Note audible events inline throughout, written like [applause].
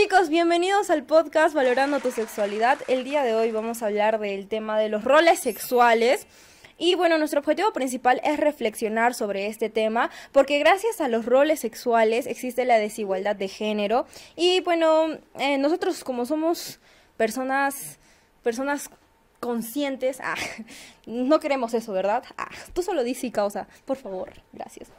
Chicos, bienvenidos al podcast Valorando tu Sexualidad. El día de hoy vamos a hablar del tema de los roles sexuales. Y bueno, nuestro objetivo principal es reflexionar sobre este tema, porque gracias a los roles sexuales existe la desigualdad de género. Y bueno, eh, nosotros como somos personas, personas conscientes, ah, [laughs] no queremos eso, ¿verdad? Ah, tú solo dices y causa, por favor, gracias.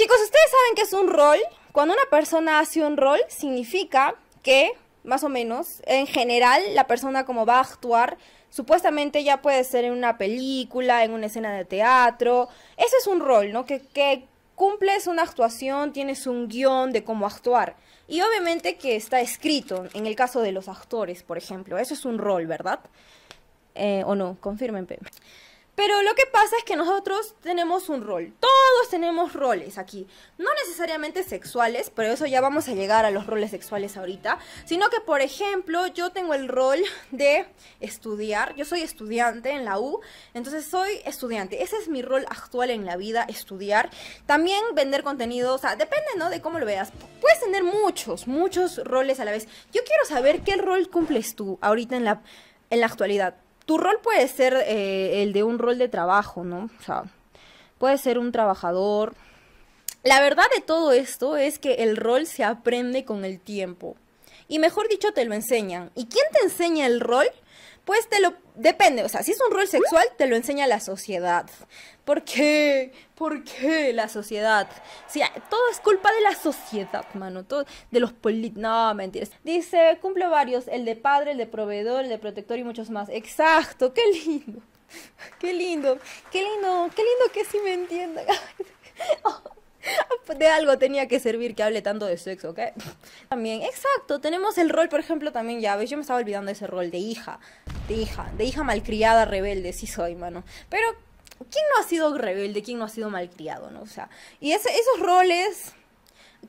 Chicos, ustedes saben que es un rol. Cuando una persona hace un rol, significa que, más o menos, en general, la persona como va a actuar, supuestamente ya puede ser en una película, en una escena de teatro. Ese es un rol, ¿no? Que, que cumples una actuación, tienes un guión de cómo actuar. Y obviamente que está escrito, en el caso de los actores, por ejemplo. Eso es un rol, ¿verdad? Eh, o no, confirmen. Pero lo que pasa es que nosotros tenemos un rol. Todos tenemos roles aquí. No necesariamente sexuales, pero eso ya vamos a llegar a los roles sexuales ahorita. Sino que, por ejemplo, yo tengo el rol de estudiar. Yo soy estudiante en la U. Entonces soy estudiante. Ese es mi rol actual en la vida, estudiar. También vender contenido. O sea, depende, ¿no? De cómo lo veas. Puedes tener muchos, muchos roles a la vez. Yo quiero saber qué rol cumples tú ahorita en la, en la actualidad tu rol puede ser eh, el de un rol de trabajo, ¿no? O sea, puede ser un trabajador. La verdad de todo esto es que el rol se aprende con el tiempo. Y mejor dicho, te lo enseñan. ¿Y quién te enseña el rol? Pues te lo, depende, o sea, si es un rol sexual, te lo enseña la sociedad. ¿Por qué? ¿Por qué la sociedad? Si, todo es culpa de la sociedad, mano. Todo, de los políticos. No, mentiras. Dice, cumple varios. El de padre, el de proveedor, el de protector y muchos más. Exacto, qué lindo. [laughs] Qué lindo. Qué lindo. Qué lindo que sí me entiendan. [laughs] [laughs] De algo tenía que servir que hable tanto de sexo, ¿ok? También, exacto, tenemos el rol, por ejemplo, también, ya ves, yo me estaba olvidando ese rol de hija, de hija, de hija malcriada, rebelde, sí soy, mano. Pero, ¿quién no ha sido rebelde? ¿Quién no ha sido malcriado, no? O sea, y esos roles,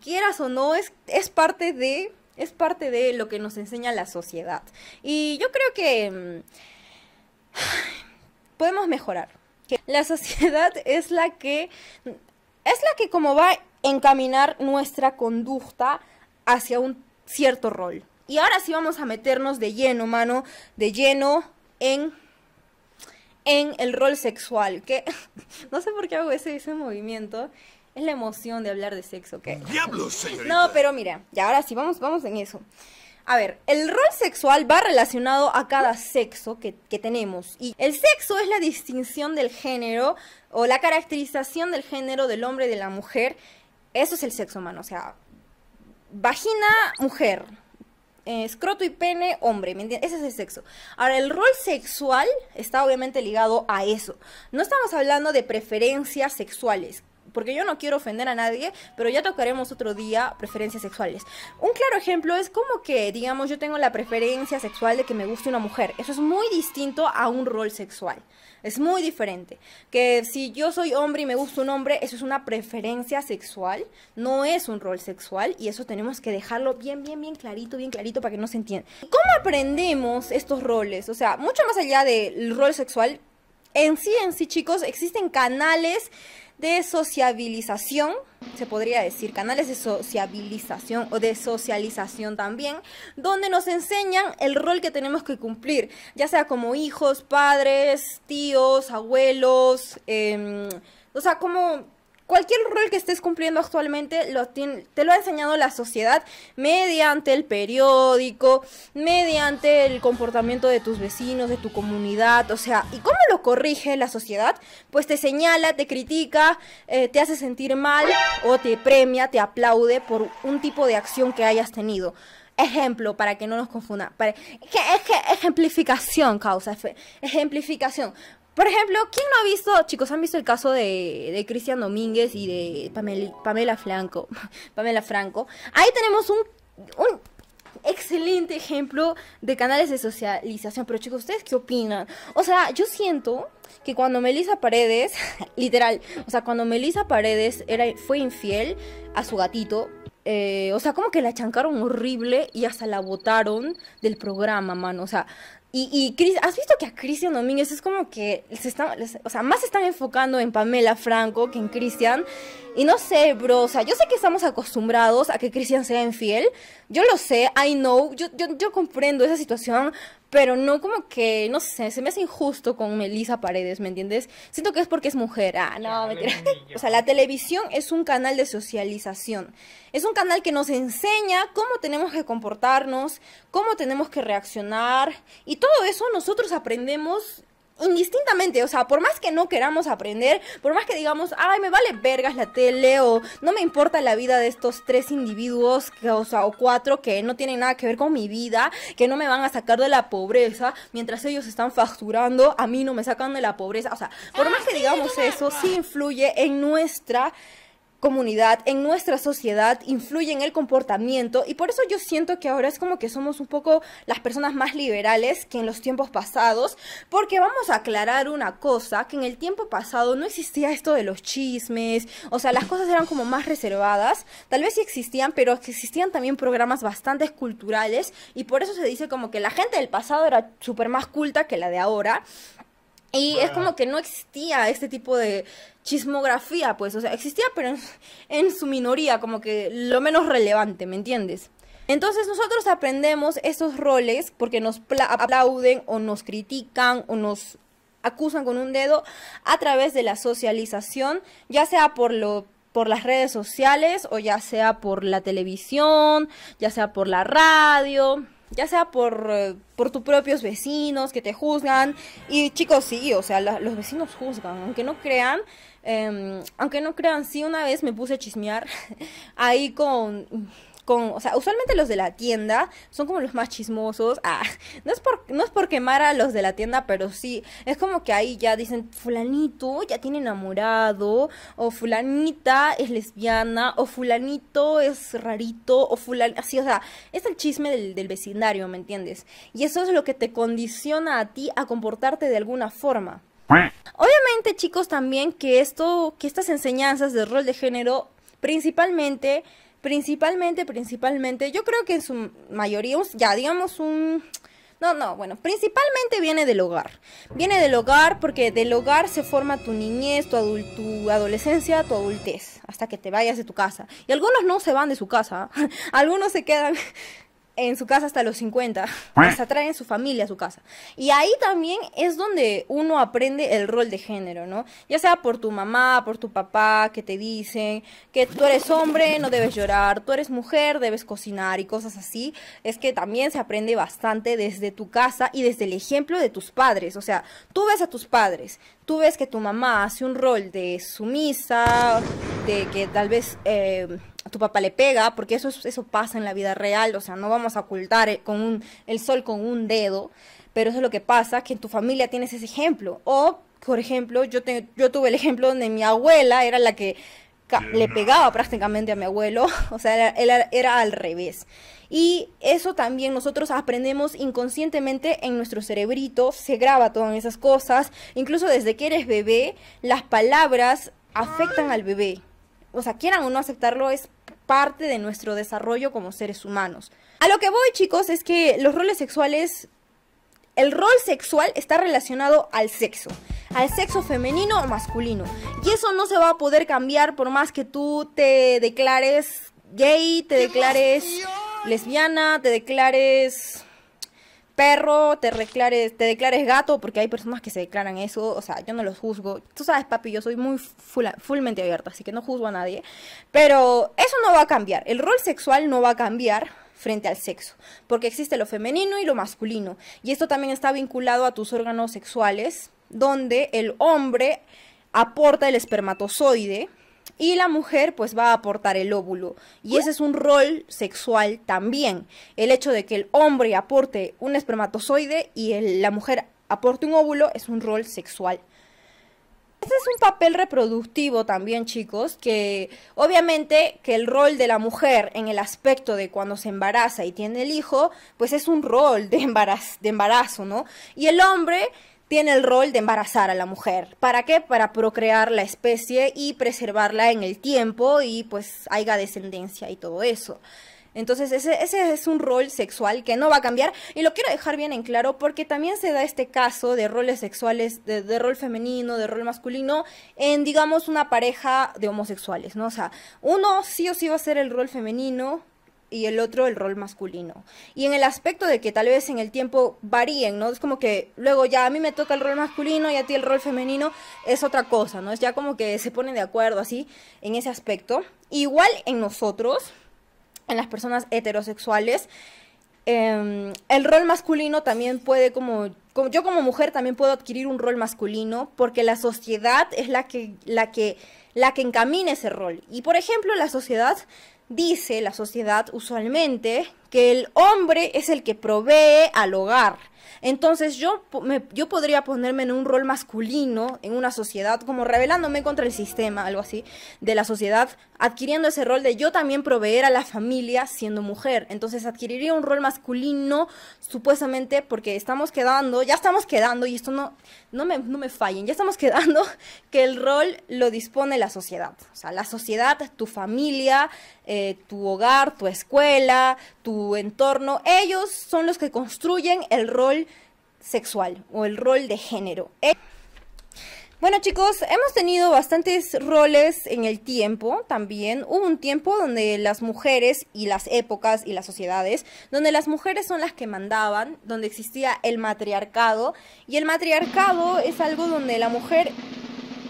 quieras o no, es, es parte de, es parte de lo que nos enseña la sociedad. Y yo creo que mm, [sighs] podemos mejorar. La [laughs] sociedad es la que es la que como va a encaminar nuestra conducta hacia un cierto rol. Y ahora sí vamos a meternos de lleno, mano, de lleno en, en el rol sexual, que [laughs] no sé por qué hago ese, movimiento. Es la emoción de hablar de sexo, ¿ok? ¡Diablos, No, pero mira, y ahora sí, vamos, vamos en eso. A ver, el rol sexual va relacionado a cada sexo que, tenemos. Y el sexo es la distinción del género o la caracterización del género del hombre y de la mujer. Eso es el sexo humano. O sea, vagina, mujer. escroto y pene, hombre, ¿me entiendes? Ese es el sexo. Ahora, el rol sexual está obviamente ligado a eso. No estamos hablando de preferencias sexuales, porque yo no quiero ofender a nadie, pero ya tocaremos otro día preferencias sexuales. Un claro ejemplo es como que, digamos, yo tengo la preferencia sexual de que me guste una mujer. Eso es muy distinto a un rol sexual. Es muy diferente. Que si yo soy hombre y me gusta un hombre, eso es una preferencia sexual, no es un rol sexual y eso tenemos que dejarlo bien, bien, bien clarito, bien clarito para que no se entienda. ¿Cómo aprendemos estos roles? O sea, mucho más allá del rol sexual, en sí, en sí, chicos, existen canales de sociabilización, se podría decir, canales de sociabilización o de socialización también, donde nos enseñan el rol que tenemos que cumplir, ya sea como hijos, padres, tíos, abuelos, em, o sea, como cualquier rol que estés cumpliendo actualmente lo te lo ha enseñado la sociedad mediante el periódico, mediante el comportamiento de tus vecinos, de tu comunidad, o sea, ¿y cómo lo corrige la sociedad? Pues te señala, te critica, eh, te hace sentir mal o te premia, te aplaude por un tipo de acción que hayas tenido. Ejemplo, para que no nos confunda. Para, ejemplificación, causa. Ejemplificación. Por ejemplo, ¿quién no ha visto, chicos, han visto el caso de, Cristian Domínguez y de Pamela, Pamela Franco? [laughs] Pamela Franco. Ahí tenemos un, excelente ejemplo de canales de socialización. Pero chicos, ¿ustedes qué opinan? O sea, yo siento que cuando Melisa Paredes, [laughs] literal, o sea, cuando Melisa Paredes era, fue infiel a su gatito, eh, o sea, como que la chancaron horrible y hasta la botaron del programa, mano. O sea, y, ¿has visto que a Cristian Domínguez es como que se están, o sea, más se están enfocando en Pamela Franco que en Cristian? Y no sé, bro, o sea, yo sé que estamos acostumbrados a que Cristian sea infiel, yo lo sé, I know, yo, yo, yo comprendo esa situación, pero no como que, no sé, se me hace injusto con Melisa Paredes, ¿me entiendes? Siento que es porque es mujer, ah, no, mentira. [laughs] O sea, la televisión es un canal de socialización, es un canal que nos enseña cómo tenemos que comportarnos, cómo tenemos que reaccionar, y todo eso nosotros aprendemos indistintamente, o sea, por más que no queramos aprender, por más que digamos, ay, me vale vergas la tele o no me importa la vida de estos tres individuos, o sea, o cuatro que no tienen nada que ver con mi vida, que no me van a sacar de la pobreza, mientras ellos están facturando, a mí no me sacan de la pobreza, o sea, por ah, más que digamos eso, sí influye en nuestra comunidad, en nuestra sociedad, influye en el comportamiento y por eso yo siento que ahora es como que somos un poco las personas más liberales que en los tiempos pasados, porque vamos a aclarar una cosa, que en el tiempo pasado no existía esto de los chismes, o sea, las cosas eran como más reservadas, tal vez sí existían, pero existían también programas bastante culturales y por eso se dice como que la gente del pasado era súper más culta que la de ahora y es como que no existía este tipo de chismografía, pues, o sea, existía pero en, su minoría, como que lo menos relevante, ¿me entiendes? Entonces nosotros aprendemos estos roles porque nos aplauden o nos critican o nos acusan con un dedo a través de la socialización, ya sea por lo por las redes sociales o ya sea por la televisión, ya sea por la radio ya sea por, eh, por tus propios vecinos que te juzgan. Y chicos, sí, o sea, los vecinos juzgan, aunque no crean, em, aunque no crean, sí, una vez me puse a chismear [laughs] ahí con o sea, usualmente los de la tienda son como los más chismosos. Ah, [laughs] no es por, no es por quemar a los de la tienda, pero sí, es como que ahí ya dicen, fulanito ya tiene enamorado, o fulanita es lesbiana, o fulanito es rarito, o fulan, así, o sea, es el chisme del, vecindario, ¿me entiendes? Y eso es lo que te condiciona a ti a comportarte de alguna forma. Obviamente, chicos, también que esto, que estas enseñanzas de rol de género, principalmente Principalmente, principalmente, yo creo que en su mayoría, ya digamos un... No, no, bueno, principalmente viene del hogar. Viene del hogar porque del hogar se forma tu niñez, tu, tu adolescencia, tu adultez, hasta que te vayas de tu casa. Y algunos no se van de su casa, [laughs] algunos se quedan en su casa hasta los 50, [laughs] hasta atraen su familia a su casa. Y ahí también es donde uno aprende el rol de género, ¿no? Ya sea por tu mamá, por tu papá, que te dicen que tú eres hombre, no debes llorar, tú eres mujer, debes cocinar y cosas así. Es que también se aprende bastante desde tu casa y desde el ejemplo de tus padres. O sea, tú ves a tus padres, tú ves que tu mamá hace un rol de sumisa, de que tal vez... Eh, tu papá le pega, porque eso, eso pasa en la vida real, o sea, no vamos a ocultar el, eh, con el sol con un dedo, pero eso es lo que pasa, que en tu familia tienes ese ejemplo. O, por ejemplo, yo, yo tuve el ejemplo donde mi abuela era la que le pegaba prácticamente a mi abuelo, [laughs] o sea, era, era al revés. Y eso también nosotros aprendemos inconscientemente en nuestro cerebrito, se graba todas esas cosas, incluso desde que eres bebé, las palabras afectan al bebé o sea, quieran o no aceptarlo, es parte de nuestro desarrollo como seres humanos. A lo que voy, chicos, es que los roles sexuales, el rol sexual está relacionado al sexo, al sexo femenino o masculino. Y eso no se va a poder cambiar por más que tú te declares gay, te declares lesbiana, te declares perro, te declares, te declares gato, porque hay personas que se declaran eso, o sea, yo no los juzgo. Tú sabes, papi, yo soy muy fullmente abierta, así que no juzgo a nadie. Pero eso no va a cambiar, el rol sexual no va a cambiar frente al sexo, porque existe lo femenino y lo masculino. Y esto también está vinculado a tus órganos sexuales, donde el hombre aporta el espermatozoide, y la mujer pues va a aportar el óvulo. Y ese es un rol sexual también. El hecho de que el hombre aporte un espermatozoide y la mujer aporte un óvulo es un rol sexual. Ese es un papel reproductivo también, chicos, que obviamente que el rol de la mujer en el aspecto de cuando se embaraza y tiene el hijo, pues es un rol de de embarazo ¿no? Y el hombre tiene el rol de embarazar a la mujer. ¿Para qué? Para procrear la especie y preservarla en el tiempo y pues haya descendencia y todo eso. Entonces ese, ese, es un rol sexual que no va a cambiar y lo quiero dejar bien en claro porque también se da este caso de roles sexuales, de, rol femenino, de rol masculino en digamos una pareja de homosexuales, ¿no? O sea, uno sí o sí va a ser el rol femenino y el otro el rol masculino. Y en el aspecto de que tal vez en el tiempo varíen, ¿no? Es como que luego ya a mí me toca el rol masculino y a ti el rol femenino es otra cosa, ¿no? Es ya como que se ponen de acuerdo así en ese aspecto. Igual en nosotros, en las personas heterosexuales, em, el rol masculino también puede como, yo como mujer también puedo adquirir un rol masculino porque la sociedad es la que la que la que encamina ese rol y por ejemplo la sociedad dice la sociedad usualmente que el hombre es el que provee al hogar entonces yo, yo podría ponerme en un rol masculino en una sociedad, como rebelándome contra el sistema, algo así, de la sociedad, adquiriendo ese rol de yo también proveer a la familia siendo mujer. Entonces adquiriría un rol masculino supuestamente porque estamos quedando, ya estamos quedando, y esto no, no, me, no me fallen, ya estamos quedando [laughs] que el rol lo dispone la sociedad. O sea, la sociedad, tu familia, eh, tu hogar, tu escuela, tu entorno, ellos son los que construyen el rol sexual o el rol de género. Eh, bueno chicos, hemos tenido bastantes roles en el tiempo también. Hubo un tiempo donde las mujeres y las épocas y las sociedades, donde las mujeres son las que mandaban, donde existía el matriarcado. Y el matriarcado es algo donde la mujer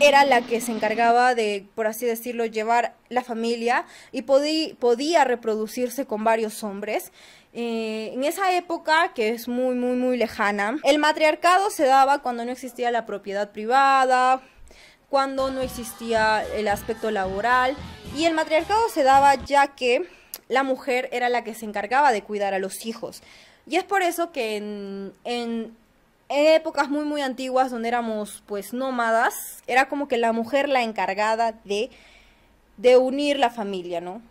era la que se encargaba de, por así decirlo, llevar la familia y podía reproducirse con varios hombres. Eh, en esa época, que es muy, muy, muy lejana, el matriarcado se daba cuando no existía la propiedad privada, cuando no existía el aspecto laboral, y el matriarcado se daba ya que la mujer era la que se encargaba de cuidar a los hijos. Y es por eso que en en épocas muy muy antiguas donde éramos pues nómadas, era como que la mujer la encargada de, de unir la familia, ¿no?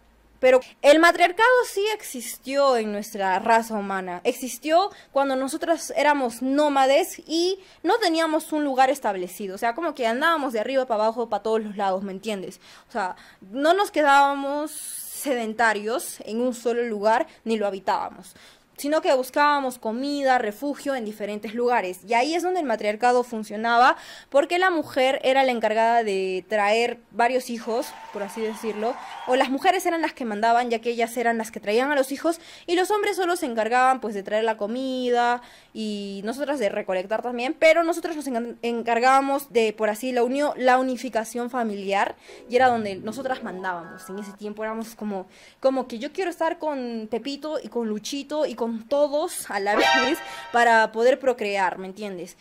Pero el matriarcado sí existió en nuestra raza humana. Existió cuando nosotras éramos nómades y no teníamos un lugar establecido. O sea, como que andábamos de arriba para abajo, para todos los lados, ¿me entiendes? O sea, no nos quedábamos sedentarios en un solo lugar ni lo habitábamos sino que buscábamos comida, refugio en diferentes lugares. Y ahí es donde el matriarcado funcionaba, porque la mujer era la encargada de traer varios hijos, por así decirlo, o las mujeres eran las que mandaban, ya que ellas eran las que traían a los hijos, y los hombres solo se encargaban pues de traer la comida y nosotras de recolectar también, pero nosotros nos encargábamos de, por así, la, unión, la unificación familiar, y era donde nosotras mandábamos. En ese tiempo éramos como, como que yo quiero estar con Pepito y con Luchito y con todos a la [laughs] vez para poder procrear, ¿me entiendes?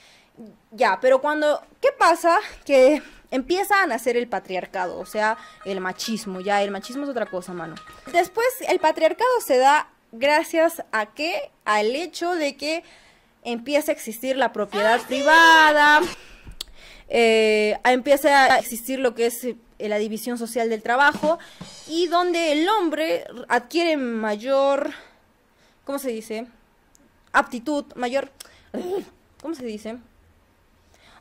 Ya, pero cuando, ¿qué pasa? Que empieza a nacer el patriarcado, o sea, el machismo, ya, el machismo es otra cosa, mano. Después, el patriarcado se da gracias a qué? Al hecho de que empieza a existir la propiedad ¡Ah, privada, eh, empieza a existir lo que es eh, la división social del trabajo y donde el hombre adquiere mayor ¿cómo se dice? Aptitud mayor. ¿Cómo se dice?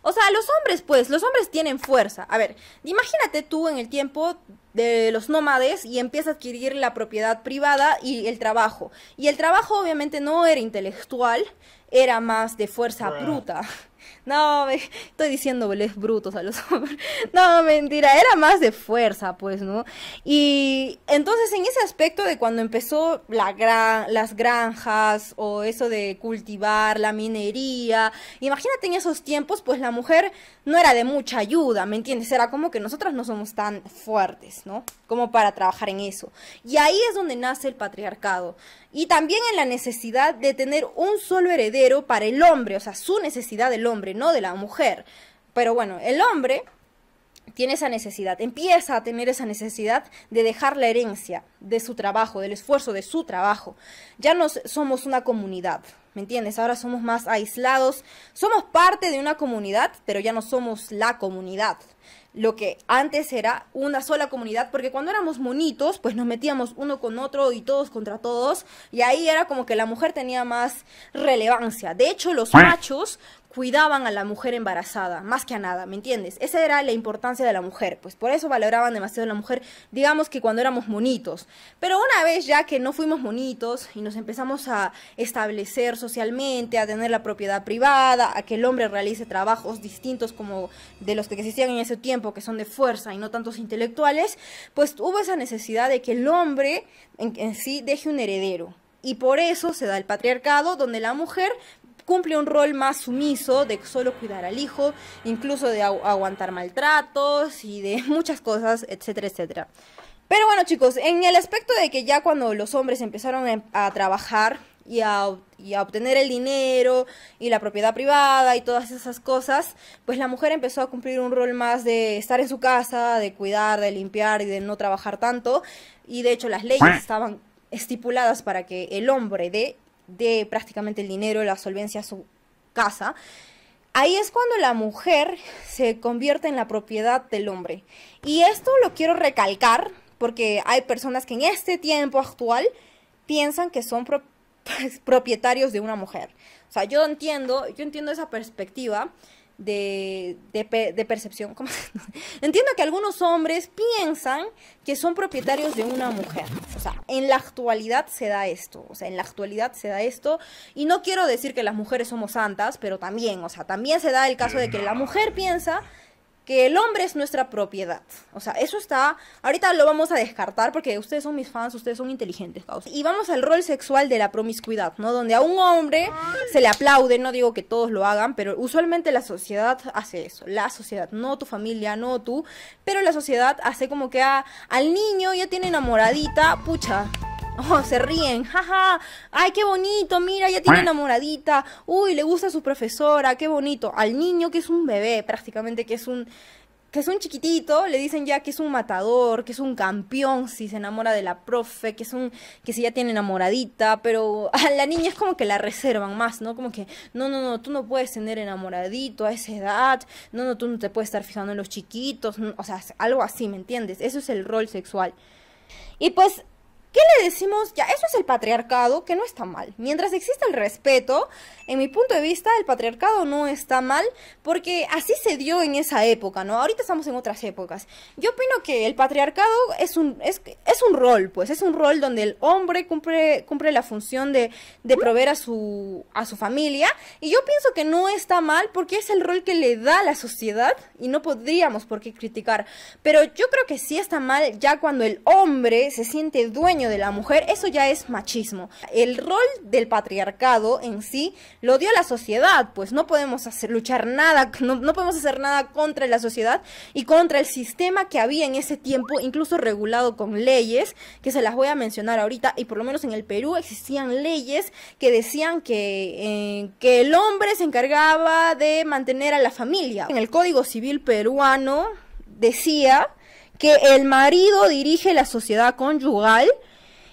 O sea, los hombres, pues, los hombres tienen fuerza. A ver, imagínate tú en el tiempo de los nómades y empiezas a adquirir la propiedad privada y el trabajo. Y el trabajo obviamente no era intelectual, era más de fuerza bruta. No, estoy diciendo veles brutos a los [laughs] hombres. No, mentira, era más de fuerza, pues, ¿no? Y entonces en ese aspecto de cuando empezó las granjas o eso de cultivar, la minería, imagínate en esos tiempos, pues la mujer no era de mucha ayuda, ¿me entiendes? Era como que nosotras no somos tan fuertes, ¿no? Como para trabajar en eso. Y ahí es donde nace el patriarcado. Y también en la necesidad de tener un solo heredero para el hombre, o sea, su necesidad del hombre, no de la mujer. Pero bueno, el hombre tiene esa necesidad, empieza a tener esa necesidad de dejar la herencia de su trabajo, del esfuerzo de su trabajo. Ya no somos una comunidad, ¿me entiendes? Ahora somos más aislados, somos parte de una comunidad, pero ya no somos la comunidad. Lo que antes era una sola comunidad, porque cuando éramos monitos, pues nos metíamos uno con otro y todos contra todos, y ahí era como que la mujer tenía más relevancia. De hecho, los machos cuidaban a la mujer embarazada, más que a nada, ¿me entiendes? Esa era la importancia de la mujer, pues por eso valoraban demasiado a la mujer, digamos que cuando éramos monitos. Pero una vez ya que no fuimos monitos y nos empezamos a establecer socialmente, a tener la propiedad privada, a que el hombre realice trabajos distintos como de los que existían en ese tiempo, que son de fuerza y no tantos intelectuales, pues hubo esa necesidad de que el hombre en, en sí deje un heredero. Y por eso se da el patriarcado, donde la mujer cumple un rol más sumiso de solo cuidar al hijo, incluso de aguantar maltratos y de [laughs] muchas cosas, etcétera, etcétera. Pero bueno chicos, en el aspecto de que ya cuando los hombres empezaron em, a trabajar y a, obtener el dinero y la propiedad privada y todas esas cosas, pues la mujer empezó a cumplir un rol más de estar en su casa, de cuidar, de limpiar y de no trabajar tanto. Y de hecho las leyes estaban estipuladas para que el hombre de de prácticamente el dinero, la solvencia a su casa, ahí es cuando la mujer se convierte en la propiedad del hombre. Y esto lo quiero recalcar porque hay personas que en este tiempo actual piensan que son [laughs] propietarios de una mujer. O sea, yo entiendo, yo entiendo esa perspectiva de, de, percepción. [laughs] Entiendo que algunos hombres piensan que son propietarios de una mujer. O sea, en la actualidad se da esto. O sea, en la actualidad se da esto. Y no quiero decir que las mujeres somos santas, pero también, o sea, también se da el caso de que la mujer piensa que el hombre es nuestra propiedad. O sea, eso está, ahorita lo vamos a descartar porque ustedes son mis fans, ustedes son inteligentes, Y vamos al rol sexual de la promiscuidad, ¿no? Donde a un hombre se le aplaude, no digo que todos lo hagan, pero usualmente la sociedad hace eso, la sociedad, no tu familia, no tú, pero la sociedad hace como que a, ah, al niño ya tiene enamoradita, pucha, [laughs] Oh, se ríen, jaja, ay, qué bonito, mira, ya tiene enamoradita, uy, le gusta su profesora, qué bonito. Al niño que es un bebé prácticamente, que es un, que es un chiquitito, le dicen ya que es un matador, que es un campeón si se enamora de la profe, que es un que si ya tiene enamoradita, pero [laughs] a la niña es como que la reservan más, ¿no? Como que no, no, no, tú no puedes tener enamoradito a esa edad, no, no, tú no te puedes estar fijando en los chiquitos, o sea, algo así, ¿me entiendes? Eso es el rol sexual. Y pues ¿Qué le decimos? Ya, eso es el patriarcado, que no está mal. Mientras exista el respeto, en mi punto de vista, el patriarcado no está mal, porque así se dio en esa época, ¿no? Ahorita estamos en otras épocas. Yo opino que el patriarcado es un, es, es un rol, pues, es un rol donde el hombre cumple, cumple la función de, de proveer a su, a su familia, y yo pienso que no está mal porque es el rol que le da la sociedad y no podríamos por qué criticar. Pero yo creo que sí está mal ya cuando el hombre se siente dueño de la mujer, eso ya es machismo. El rol del patriarcado en sí lo dio la sociedad, pues no podemos hacer, luchar nada, no, podemos hacer nada contra la sociedad y contra el sistema que había en ese tiempo, incluso regulado con leyes, que se las voy a mencionar ahorita, y por lo menos en el Perú existían leyes que decían que, eh, que el hombre se encargaba de mantener a la familia. En el Código Civil peruano decía que el marido dirige la sociedad conyugal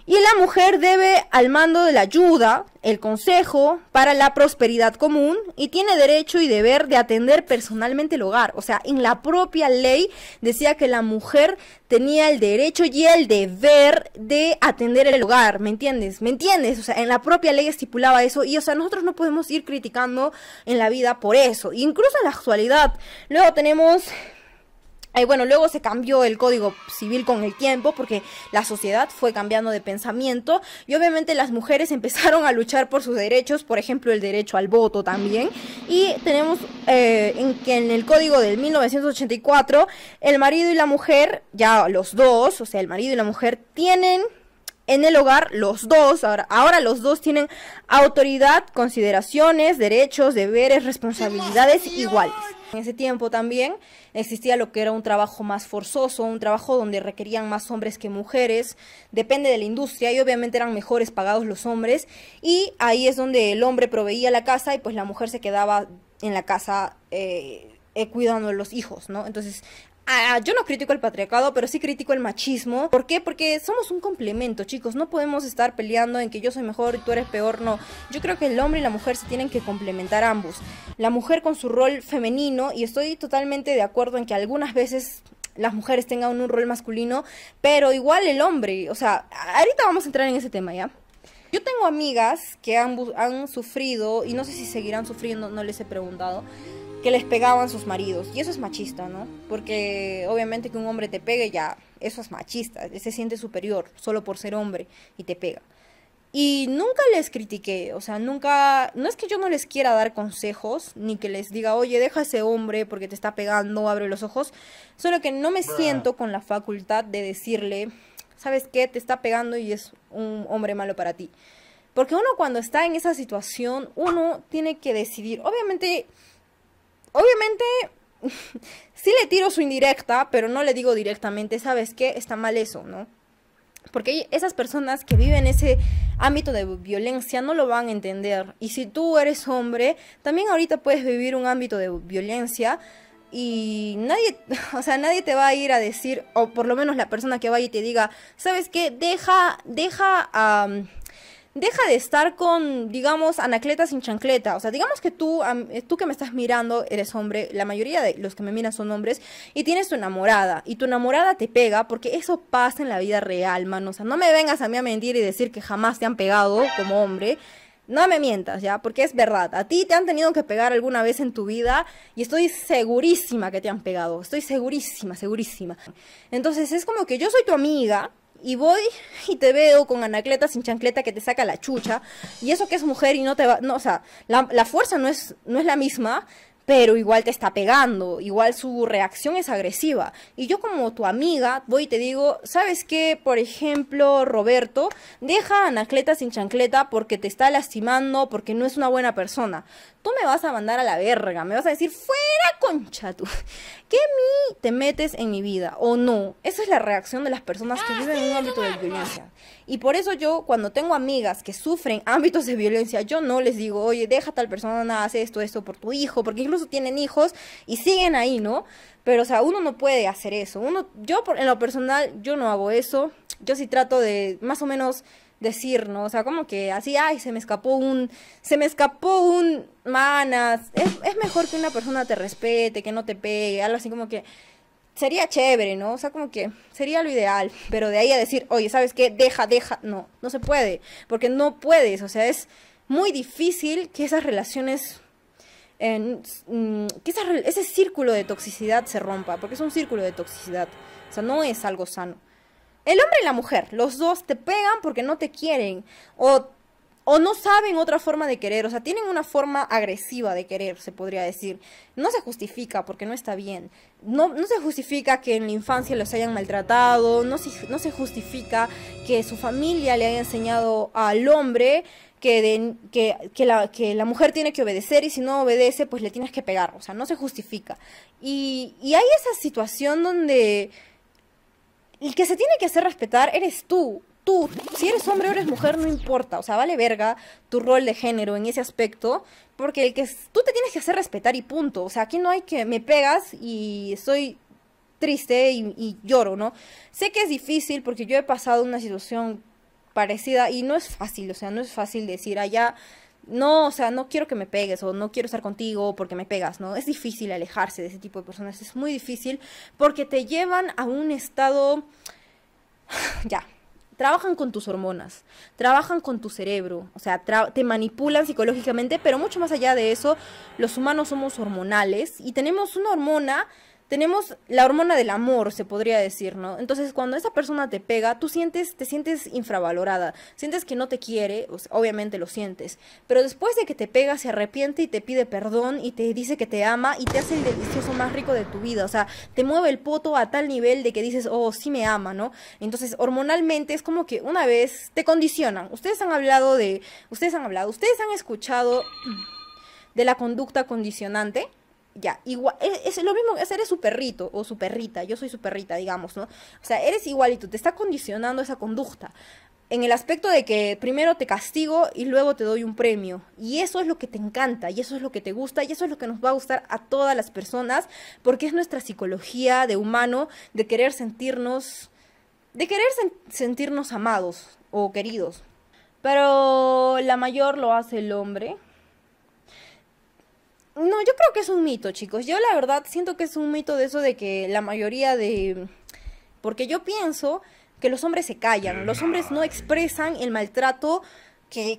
y la mujer debe al mando de la ayuda, el consejo para la prosperidad común y tiene derecho y deber de atender personalmente el hogar. O sea, en la propia ley decía que la mujer tenía el derecho y el deber de atender el hogar, ¿me entiendes? ¿Me entiendes? O sea, en la propia ley estipulaba eso y, o sea, nosotros no podemos ir criticando en la vida por eso. incluso en la actualidad. Luego tenemos y bueno, luego se cambió el código civil con el tiempo porque la sociedad fue cambiando de pensamiento y obviamente las mujeres [laughs] empezaron a luchar por sus derechos, por ejemplo el derecho al voto también. Y tenemos eh, en que en el código del 1984 el marido y la mujer, ya los dos, o sea, el marido y la mujer tienen en el hogar los dos, ahora, ahora, los dos tienen autoridad, consideraciones, derechos, deberes, responsabilidades iguales. En ese tiempo también existía lo que era un trabajo más forzoso, un trabajo donde requerían más hombres que mujeres, depende de la industria y obviamente eran mejores pagados los hombres y ahí es donde el hombre proveía la casa y pues la mujer se quedaba en la casa eh, eh cuidando a los hijos, ¿no? Entonces yo no critico el patriarcado, pero sí critico el machismo. ¿Por qué? Porque somos un complemento, chicos. No podemos estar peleando en que yo soy mejor y tú eres peor. No. Yo creo que el hombre y la mujer se tienen que complementar ambos. La mujer con su rol femenino, y estoy totalmente de acuerdo en que algunas veces las mujeres tengan un rol masculino, pero igual el hombre. O sea, ahorita vamos a entrar en ese tema, ¿ya? Yo tengo amigas que han sufrido, y no sé si seguirán sufriendo, no les he preguntado, que les pegaban sus maridos. Y eso es machista, ¿no? Porque obviamente que un hombre te pegue ya, eso es machista, se siente superior solo por ser hombre y te pega. Y nunca les critiqué, o sea, nunca, no es que yo no les quiera dar consejos, ni que les diga, oye, deja ese hombre porque te está pegando, abre los ojos, solo que no me siento con la facultad de decirle, ¿sabes qué? Te está pegando y es un hombre malo para ti. Porque uno cuando está en esa situación, uno tiene que decidir, obviamente obviamente [laughs] sí le tiro su indirecta, pero no le digo directamente, ¿sabes qué? Está mal eso, ¿no? Porque esas personas que viven ese ámbito de violencia no lo van a entender. Y si tú eres hombre, también ahorita puedes vivir un ámbito de violencia y nadie, [laughs] o sea, nadie te va a ir a decir, o por lo menos la persona que vaya y te diga, ¿sabes qué? Deja, deja a deja de estar con, digamos, anacleta sin chancleta. O sea, digamos que tú, eh, tú que me estás mirando, eres hombre, la mayoría de los que me miran son hombres, y tienes tu enamorada, y tu enamorada te pega, porque eso pasa en la vida real, mano. O sea, no me vengas a mí a mentir y decir que jamás te han pegado como hombre. No me mientas, ¿ya? Porque es verdad. A ti te han tenido que pegar alguna vez en tu vida y estoy segurísima que te han pegado. Estoy segurísima, segurísima. Entonces es como que yo soy tu amiga, y voy y te veo con anacleta sin chancleta que te saca la chucha, y eso que es mujer y no te va, no, o sea, la, fuerza no es, no es la misma, pero igual te está pegando, igual su reacción es agresiva. Y yo como tu amiga voy y te digo, ¿sabes qué? Por ejemplo, Roberto, deja a Anacleta sin chancleta porque te está lastimando, porque no es una buena persona tú me vas a mandar a la verga, me vas a decir, fuera concha tú, [laughs] ¿qué a mí te metes en mi vida o no. Esa es la reacción de las personas que ah, viven en un ámbito de violencia. Y por eso yo, cuando tengo amigas que sufren ámbitos de violencia, yo no les digo, oye, deja a tal persona, hace esto, esto por tu hijo, porque incluso tienen hijos y siguen ahí, ¿no? Pero, o sea, uno no puede hacer eso. Uno, yo, en lo personal, yo no hago eso. Yo sí trato de, más o menos, decir, ¿no? O sea, como que así, ay, se me escapó un, se me escapó un, manas, es, mejor que una persona te respete, que no te pegue, algo así como que sería chévere, ¿no? O sea, como que sería lo ideal, pero de ahí a decir, oye, ¿sabes qué? Deja, deja, no, no se puede, porque no puedes, o sea, es muy difícil que esas relaciones, mm, que ese círculo de toxicidad se rompa, porque es un círculo de toxicidad, o sea, no es algo sano. El hombre y la mujer, los dos te pegan porque no te quieren, o o no saben otra forma de querer, o sea, tienen una forma agresiva de querer, se podría decir. No se justifica porque no está bien. No, no se justifica que en la infancia los hayan maltratado, no se, no se justifica que su familia le haya enseñado al hombre que, que, la, mujer tiene que obedecer y si no obedece, pues le tienes que pegar, o sea, no se justifica. Y, y hay esa situación donde el que se tiene que hacer respetar eres tú, tú, si eres hombre o eres mujer, no importa, o sea, vale verga tu rol de género en ese aspecto, porque el que tú te tienes que hacer respetar y punto, o sea, aquí no hay que me pegas y estoy triste y, y lloro, ¿no? Sé que es difícil porque yo he pasado una situación parecida y no es fácil, o sea, no es fácil decir allá no, o sea, no quiero que me pegues o no quiero estar contigo porque me pegas, ¿no? Es difícil alejarse de ese tipo de personas, es muy difícil porque te llevan a un estado, [sighs] ya, trabajan con tus hormonas, trabajan con tu cerebro, o sea, te manipulan psicológicamente, pero mucho más allá de eso, los humanos somos hormonales y tenemos una hormona tenemos la hormona del amor, se podría decir, ¿no? Entonces, cuando esa persona te pega, tú sientes, te sientes infravalorada, sientes que no te quiere, obviamente lo sientes, pero después de que te pega, se arrepiente y te pide perdón y te dice que te ama y te hace el delicioso más rico de tu vida, o sea, te mueve el poto a tal nivel de que dices, oh, sí me ama, ¿no? Entonces, hormonalmente es como que una vez te condicionan. Ustedes han hablado de, ustedes han hablado, ustedes han escuchado de la conducta condicionante ya, igual, e, es, lo mismo que hacer es su perrito o su perrita, yo soy su perrita, digamos, ¿no? O sea, eres igualito, te está condicionando esa conducta. En el aspecto de que primero te castigo y luego te doy un premio. Y eso es lo que te encanta, y eso es lo que te gusta, y eso es lo que nos va a gustar a todas las personas, porque es nuestra psicología de humano, de querer sentirnos, de querer sentirnos amados o queridos. Pero la mayor lo hace el hombre, no, yo creo que es un mito, chicos. Yo la verdad siento que es un mito de eso de que la mayoría de... Porque yo pienso que los hombres se callan, los hombres no expresan el maltrato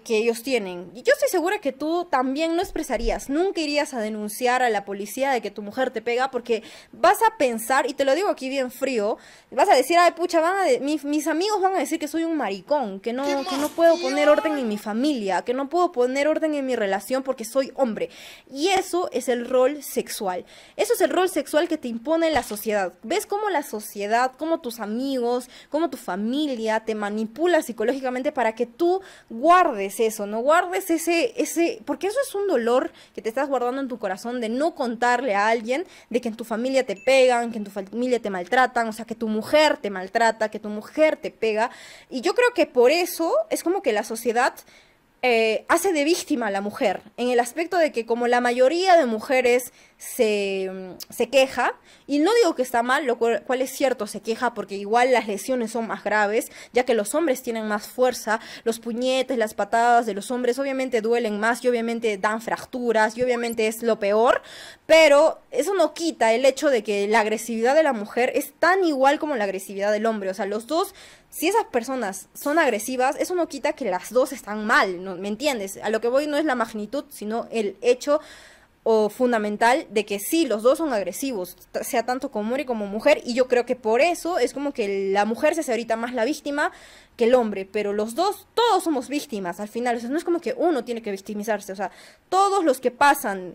que, ellos tienen. Y yo estoy segura que tú también no expresarías, nunca irías a denunciar a la policía de que tu mujer te pega porque vas a pensar, y te lo digo aquí bien frío, vas a decir, ay pucha, van mis amigos van a decir que soy un maricón, que no, que no puedo poner orden en mi familia, que no puedo poner orden en mi relación porque soy hombre. Y eso es el rol sexual. Eso es el rol sexual que te impone la sociedad. ¿Ves cómo la sociedad, cómo tus amigos, cómo tu familia te manipula psicológicamente para que tú guardes guardes eso, no guardes ese, ese, porque eso es un dolor que te estás guardando en tu corazón de no contarle a alguien de que en tu familia te pegan, que en tu familia te maltratan, o sea, que tu mujer te maltrata, que tu mujer te pega. Y yo creo que por eso es como que la sociedad eh, hace de víctima a la mujer, en el aspecto de que como la mayoría de mujeres se, mm, se, queja, y no digo que está mal, lo cual, es cierto, se queja porque igual las lesiones son más graves, ya que los hombres tienen más fuerza, los puñetes, las patadas de los hombres obviamente duelen más y obviamente dan fracturas y obviamente es lo peor, pero eso no quita el hecho de que la agresividad de la mujer es tan igual como la agresividad del hombre, o sea, los dos si esas personas son agresivas, eso no quita que las dos están mal, ¿no? ¿me entiendes? A lo que voy no es la magnitud, sino el hecho o fundamental de que sí, los dos son agresivos, sea tanto como hombre como mujer, y yo creo que por eso es como que la mujer se hace ahorita más la víctima que el hombre, pero los dos, todos somos víctimas al final, o sea, no es como que uno tiene que victimizarse, o sea, todos los que pasan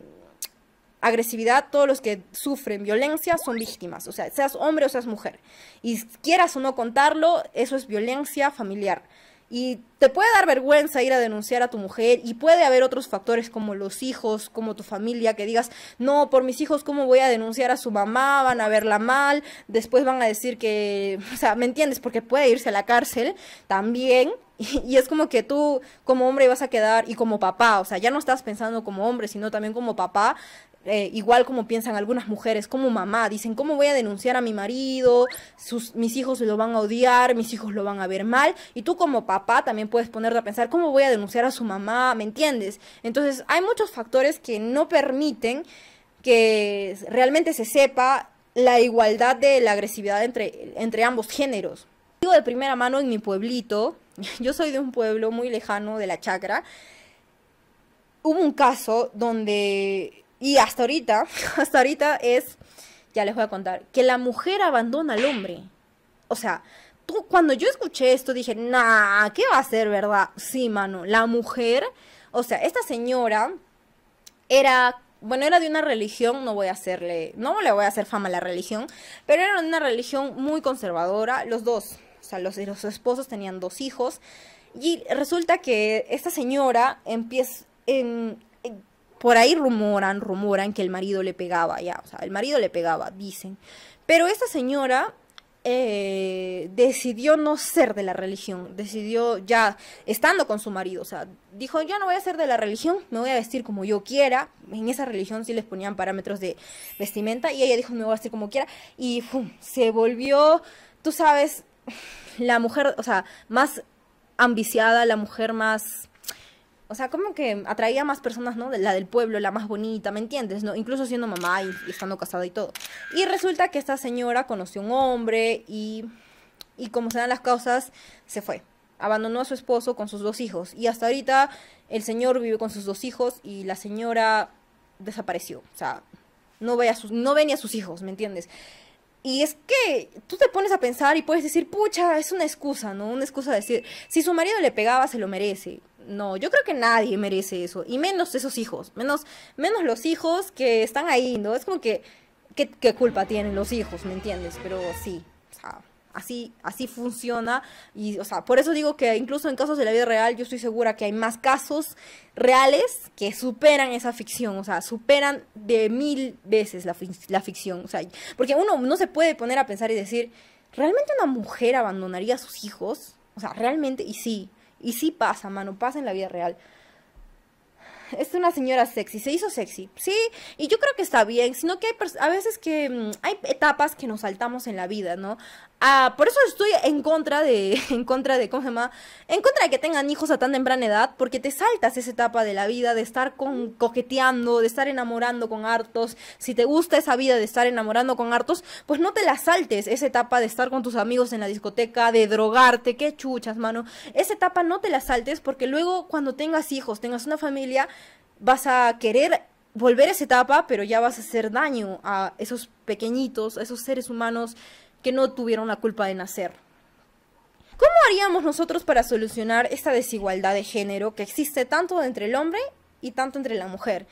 agresividad, todos los que sufren violencia son víctimas, o sea, seas hombre o seas mujer. Y quieras o no contarlo, eso es violencia familiar. Y te puede dar vergüenza ir a denunciar a tu mujer y puede haber otros factores como los hijos, como tu familia, que digas, no, por mis hijos, ¿cómo voy a denunciar a su mamá? Van a verla mal, después van a decir que, o sea, ¿me entiendes? Porque puede irse a la cárcel también. [laughs] Y, es como que tú como hombre vas a quedar y como papá, o sea, ya no estás pensando como hombre, sino también como papá, eh, igual como piensan algunas mujeres, como mamá, dicen, ¿cómo voy a denunciar a mi marido? mis hijos lo van a odiar, mis hijos lo van a ver mal. Y tú como papá también puedes ponerte a pensar, ¿cómo voy a denunciar a su mamá? ¿Me entiendes? Entonces hay muchos factores que no permiten que realmente se sepa la igualdad de la agresividad entre, entre ambos géneros. Digo de primera mano en mi pueblito, [laughs] yo soy de un pueblo muy lejano de la chacra, hubo un caso donde y hasta ahorita, [laughs] hasta ahorita es, ya les voy a contar, que la mujer abandona al hombre. O sea, tú, cuando yo escuché esto dije, nah, ¿qué va a ser, verdad? Sí, mano, la mujer, o sea, esta señora era bueno, era de una religión, no voy a hacerle, no le voy a hacer fama a la religión, pero era una religión muy conservadora, los dos, o sea, los, los esposos tenían dos hijos, y resulta que esta señora empieza, en, por ahí rumoran, rumoran que el marido le pegaba, ya, o sea, el marido le pegaba, dicen. Pero esta señora eh, decidió no ser de la religión, decidió ya estando con su marido, o sea, dijo, yo no voy a ser de la religión, me voy a vestir como yo quiera, en esa religión sí les ponían parámetros de vestimenta y ella dijo, me voy a vestir como quiera y se volvió, tú sabes, la mujer, o sea, más ambiciada, la mujer más o sea, como que atraía a más personas, ¿no? La del pueblo, la más bonita, ¿me entiendes? ¿No? Incluso siendo mamá y, estando casada y todo. Y resulta que esta señora conoció a un hombre y, y como se dan las causas, se fue. Abandonó a su esposo con sus dos hijos. Y hasta ahorita el señor vive con sus dos hijos y la señora desapareció. O sea, no ve, a sus, no ve a sus hijos, ¿me entiendes? Y es que tú te pones a pensar y puedes decir, pucha, es una excusa, ¿no? Una excusa de decir, si su marido le pegaba, se lo merece. No, yo creo que nadie merece eso, y menos esos hijos, menos, menos los hijos que están ahí, ¿no? Es como que, ¿qué, qué culpa tienen los hijos, ¿me entiendes? Pero sí, o sea, Así, así funciona. Y, o sea, por eso digo que incluso en casos de la vida real, yo estoy segura que hay más casos reales que superan esa ficción. O sea, superan de mil veces la, ficción. O sea, porque uno no se puede poner a pensar y decir, ¿realmente una mujer abandonaría a sus hijos? O sea, realmente, y sí, y sí pasa, mano, pasa en la vida real es una señora sexy, se hizo sexy, sí, y yo creo que está bien, sino que hay a veces que mm, hay etapas que nos saltamos en la vida, ¿no? Ah, por eso estoy en contra de, [laughs] en contra de, ¿cómo se llama? En contra de que tengan hijos a tan temprana edad, porque te saltas esa etapa de la vida de estar con, coqueteando, de estar enamorando con hartos. Si te gusta esa vida de estar enamorando con hartos, pues no te la saltes. Esa etapa de estar con tus amigos en la discoteca, de drogarte, qué chuchas, mano. Esa etapa no te la saltes, porque luego cuando tengas hijos, tengas una familia, vas a querer volver a esa etapa, pero ya vas a hacer daño a esos pequeñitos, a esos seres humanos que no tuvieron la culpa de nacer. ¿Cómo haríamos nosotros para solucionar esta desigualdad de género que existe tanto entre el hombre y tanto entre la mujer?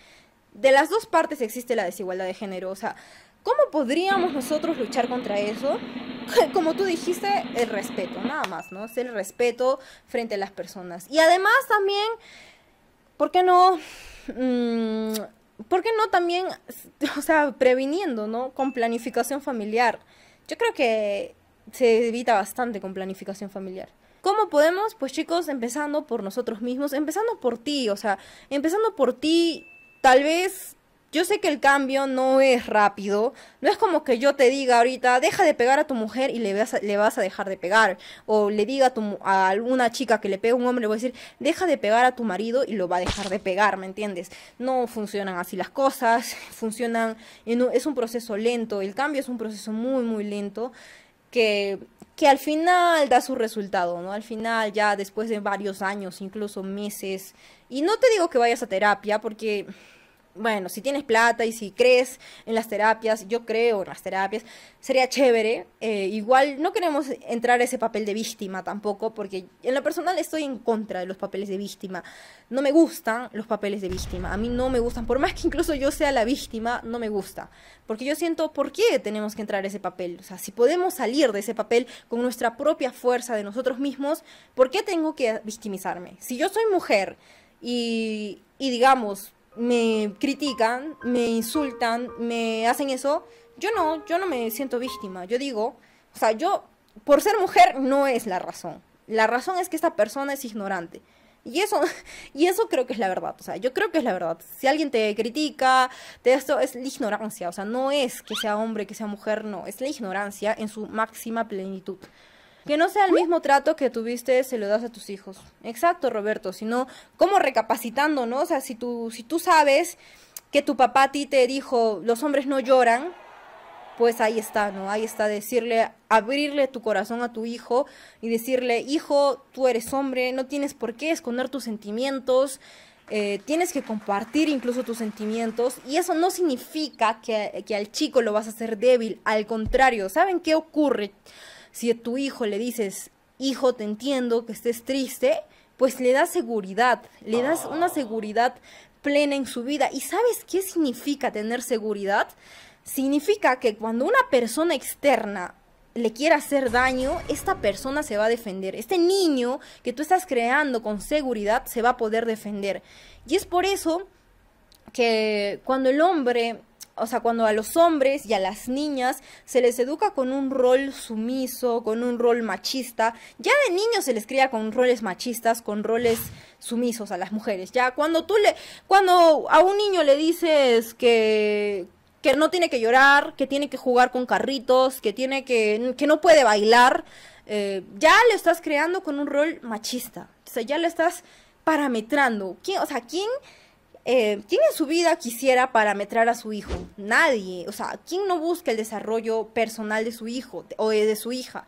De las dos partes existe la desigualdad de género, o sea, ¿cómo podríamos nosotros luchar contra eso? [laughs] Como tú dijiste, el respeto, nada más, ¿no? Es el respeto frente a las personas. Y además también, ¿por qué no? Mm, ¿Por qué no también, [laughs] o sea, previniendo, ¿no? Con planificación familiar. Yo creo que se evita bastante con planificación familiar. ¿Cómo podemos? Pues chicos, empezando por nosotros mismos, empezando por ti, o sea, empezando por ti, tal vez yo sé que el cambio no es rápido, no es como que yo te diga ahorita, deja de pegar a tu mujer y le vas a, le vas a dejar de pegar, o le diga a, alguna chica que le pega a un hombre, le voy a decir, deja de pegar a tu marido y lo va a dejar de pegar, ¿me entiendes? No funcionan así las cosas, [laughs] funcionan, es un proceso lento, el cambio es un proceso muy, muy lento que que al final da su resultado, ¿no? Al final, ya después de varios años, incluso meses. Y no te digo que vayas a terapia, porque bueno, si tienes plata y si crees en las terapias, yo creo en las terapias, sería chévere. Eh, igual no queremos entrar a ese papel de víctima tampoco, porque en lo personal estoy en contra de los papeles de víctima. No me gustan los papeles de víctima, a mí no me gustan. Por más que incluso yo sea la víctima, no me gusta. Porque yo siento, ¿por qué tenemos que entrar a ese papel? O sea, si podemos salir de ese papel con nuestra propia fuerza de nosotros mismos, ¿por qué tengo que victimizarme? Si yo soy mujer y digamos, me critican, me insultan, me hacen eso, yo no, yo no me siento víctima. Yo digo, o sea, yo, por ser mujer no es la razón. La razón es que esta persona es ignorante. Y eso, [laughs] y eso creo que es la verdad. O sea, yo creo que es la verdad. Si alguien te critica, te esto es la ignorancia. O sea, no es que sea hombre, que sea mujer, no. Es la ignorancia en su máxima plenitud. Que no sea el mismo trato que tuviste, se lo das a tus hijos. Exacto, Roberto, sino como recapacitando, ¿no? O sea, si tú, si tú sabes que tu papá a ti te dijo, los hombres no lloran, pues ahí está, ¿no? Ahí está decirle, abrirle tu corazón a tu hijo y decirle, hijo, tú eres hombre, no tienes por qué esconder tus sentimientos, eh, tienes que compartir incluso tus sentimientos y eso no significa que, que al chico lo vas a hacer débil, al contrario, ¿saben qué ocurre? Si a tu hijo le dices, hijo, te entiendo que estés triste, pues le das seguridad, le das una ah. seguridad plena en su vida. ¿Y sabes qué significa tener seguridad? Significa que cuando una persona externa le quiera hacer daño, esta persona se va a defender. Este niño que tú estás creando con seguridad se va a poder defender. Y es por eso que cuando el hombre o sea, cuando a los hombres y a las niñas se les educa con un rol sumiso, con un rol machista, ya de niños se les cría con roles machistas, con roles sumisos a las mujeres. Ya cuando tú le cuando a un niño le dices que que no tiene que llorar, que tiene que jugar con carritos, que tiene que que no puede bailar, eh, ya lo estás creando con un rol machista. O sea, ya le estás parametrando. ¿Quién, o sea, quién tiene eh, ¿Quién en su vida quisiera parametrar a su hijo? Nadie. O sea, ¿quién no busca el desarrollo personal de su hijo o eh, de su hija?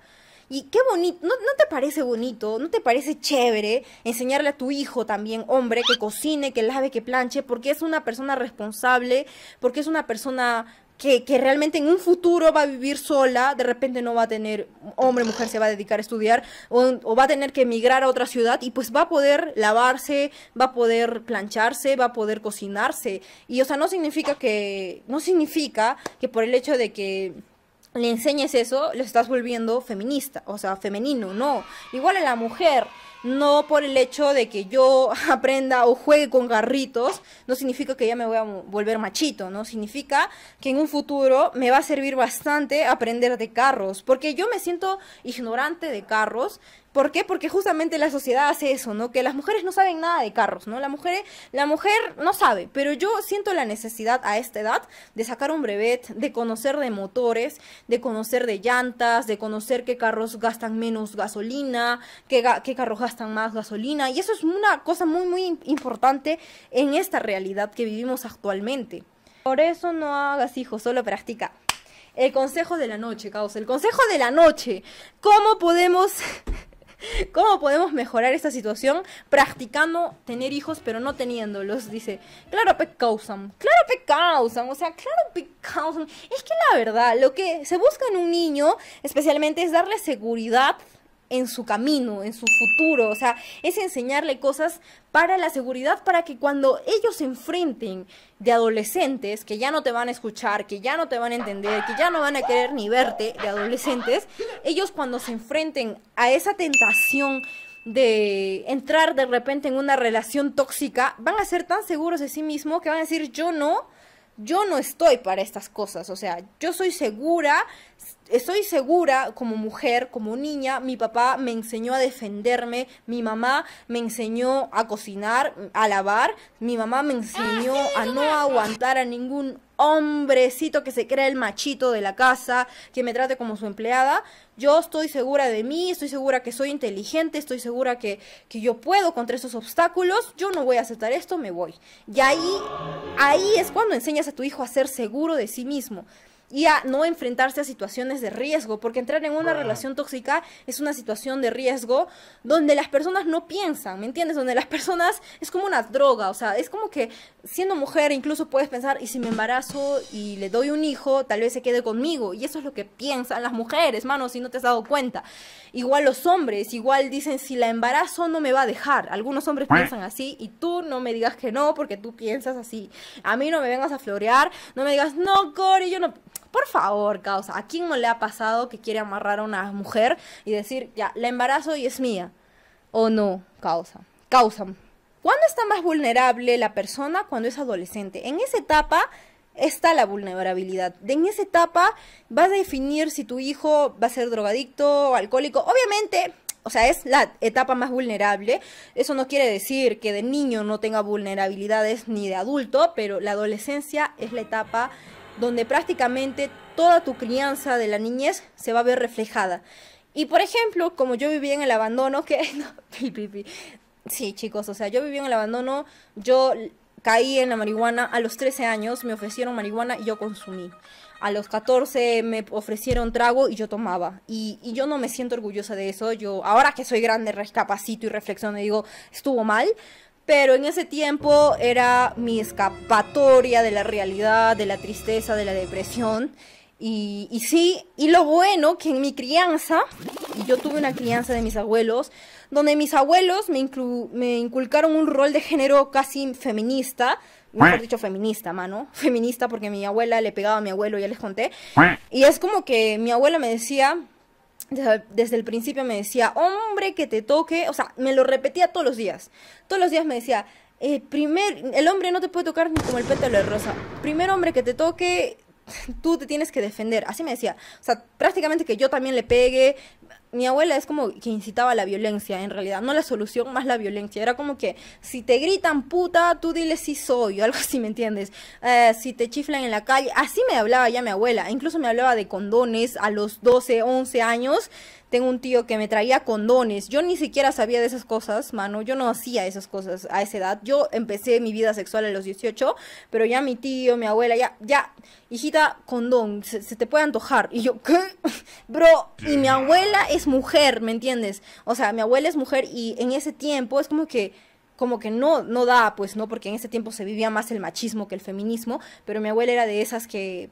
Y qué bonito, ¿No, ¿no, te parece bonito? ¿No te parece chévere enseñarle a tu hijo también, hombre, que cocine, que lave, que planche, porque es una persona responsable, porque es una persona que, realmente en un futuro va a vivir sola, de repente no va a tener hombre, mujer, se va a dedicar a estudiar o, va a tener que emigrar a otra ciudad y pues va a poder lavarse, va a poder plancharse, va a poder cocinarse. Y o sea, no significa que, no significa que por el hecho de que le enseñes eso, le estás volviendo feminista, o sea, femenino, no. Igual a la mujer no por el hecho de que yo [laughs] aprenda o juegue con garritos, no significa que ya me voy a volver machito, ¿no? Significa que en un futuro me va a servir bastante aprender de carros, porque yo me siento ignorante de carros, ¿Por qué? Porque justamente la sociedad hace eso, ¿no? Que las mujeres no saben nada de carros, ¿no? La mujer, la mujer no sabe, pero yo siento la necesidad a esta edad de sacar un brevet, de conocer de motores, de conocer de llantas, de conocer qué carros gastan menos gasolina, qué, carros gastan más gasolina. Y eso es una cosa muy, muy importante en esta realidad que vivimos actualmente. Por eso no hagas hijos, solo practica. El consejo de la noche, caos. El consejo de la noche. ¿Cómo podemos [laughs] ¿Cómo podemos mejorar esta situación practicando tener hijos pero no teniéndolos? Dice, claro, pe causan, claro, pe causan, o sea, claro, pe causan. Es que la verdad, lo que se busca en un niño especialmente es darle seguridad en su camino, en su futuro, o sea, es enseñarle cosas para la seguridad, para que cuando ellos se enfrenten de adolescentes que ya no te van a escuchar, que ya no te van a entender, que ya no van a querer ni verte de adolescentes, ellos cuando se enfrenten a esa tentación de entrar de repente en una relación tóxica, van a ser tan seguros de sí mismos que van a decir yo no, yo no estoy para estas cosas, o sea, yo soy segura, estoy segura como mujer, como niña, mi papá me enseñó a defenderme, mi mamá me enseñó a cocinar, a lavar, mi mamá me enseñó ah, a no aguantar a ningún hombrecito que se crea el machito de la casa, que me trate como su empleada. Yo estoy segura de mí, estoy segura que soy inteligente, estoy segura que, yo puedo contra esos obstáculos. Yo no voy a aceptar esto, me voy. Y ahí, ahí es cuando enseñas a tu hijo a ser seguro de sí mismo y a no enfrentarse a situaciones de riesgo, porque entrar en una relación tóxica es una situación de riesgo donde las personas no piensan, ¿me entiendes? Donde las personas es como una droga, o sea, es como que siendo mujer incluso puedes pensar, y si me embarazo y le doy un hijo, tal vez se quede conmigo. Y eso es lo que piensan las mujeres, mano, si no te has dado cuenta. Igual los hombres, igual dicen, si la embarazo no me va a dejar. Algunos hombres piensan así y tú no me digas que no porque tú piensas así. A mí no me vengas a florear, no me digas, no, Cori, yo no... Por favor, causa, ¿a quién no le ha pasado que quiere amarrar a una mujer y decir, ya, la embarazo y es mía? O no, causa causa, ¿Cuándo está más vulnerable la persona? Cuando es adolescente. En esa etapa está la vulnerabilidad. En esa etapa vas a definir si tu hijo va a ser drogadicto o alcohólico. Obviamente, o sea, es la etapa más vulnerable. Eso no quiere decir que de niño no tenga vulnerabilidades ni de adulto, pero la adolescencia es la etapa donde prácticamente toda tu crianza de la niñez se va a ver reflejada. Y por ejemplo, como yo vivía en el abandono, [laughs] que Sí, chicos, o sea, yo viví en el abandono, yo caí en la marihuana a los 13 años, me ofrecieron marihuana y yo consumí. A los 14 me ofrecieron trago y yo tomaba. Y, yo no me siento orgullosa de eso. Yo, ahora que soy grande, recapacito y reflexiono y digo, estuvo mal. Pero en ese tiempo era mi escapatoria de la realidad, de la tristeza, de la depresión. Y, y sí, y lo bueno que en mi crianza yo tuve una crianza de mis abuelos, donde mis abuelos me, inculcaron un rol de género casi feminista, mejor dicho feminista, mano, [laughs] feminista porque mi abuela le pegaba a mi abuelo, ya les conté. Y es como que mi abuela me decía, desde el principio me decía, hombre que te toque, o sea, me lo repetía todos los días. Todos los días me decía, eh, primer, el hombre no te puede tocar ni como el pétalo de rosa. Primer hombre que te toque, [laughs] tú te tienes que defender. Así me decía. O sea, prácticamente que yo también le pegue mi abuela es como que incitaba la violencia, en realidad, no la solución, más la violencia. Era como que si te gritan puta, tú dile si soy, o [laughs] algo así, ¿me entiendes? Eh, si te chiflan en la calle, así me hablaba ya mi abuela, incluso me hablaba de condones a los 12, 11 años. Tengo un tío que me traía condones. Yo ni siquiera sabía de esas cosas, mano. Yo no hacía esas cosas a esa edad. Yo empecé mi vida sexual a los 18, pero ya mi tío, mi abuela, ya, ya, hijita, condón, se, se te puede antojar. Y yo, ¿qué? [laughs] Bro, y mi abuela es mujer, ¿me entiendes? O sea, mi abuela es mujer y en ese tiempo es como que como que no, no da, pues, ¿no? Porque en ese tiempo se vivía más el machismo que el feminismo, pero mi abuela era de esas que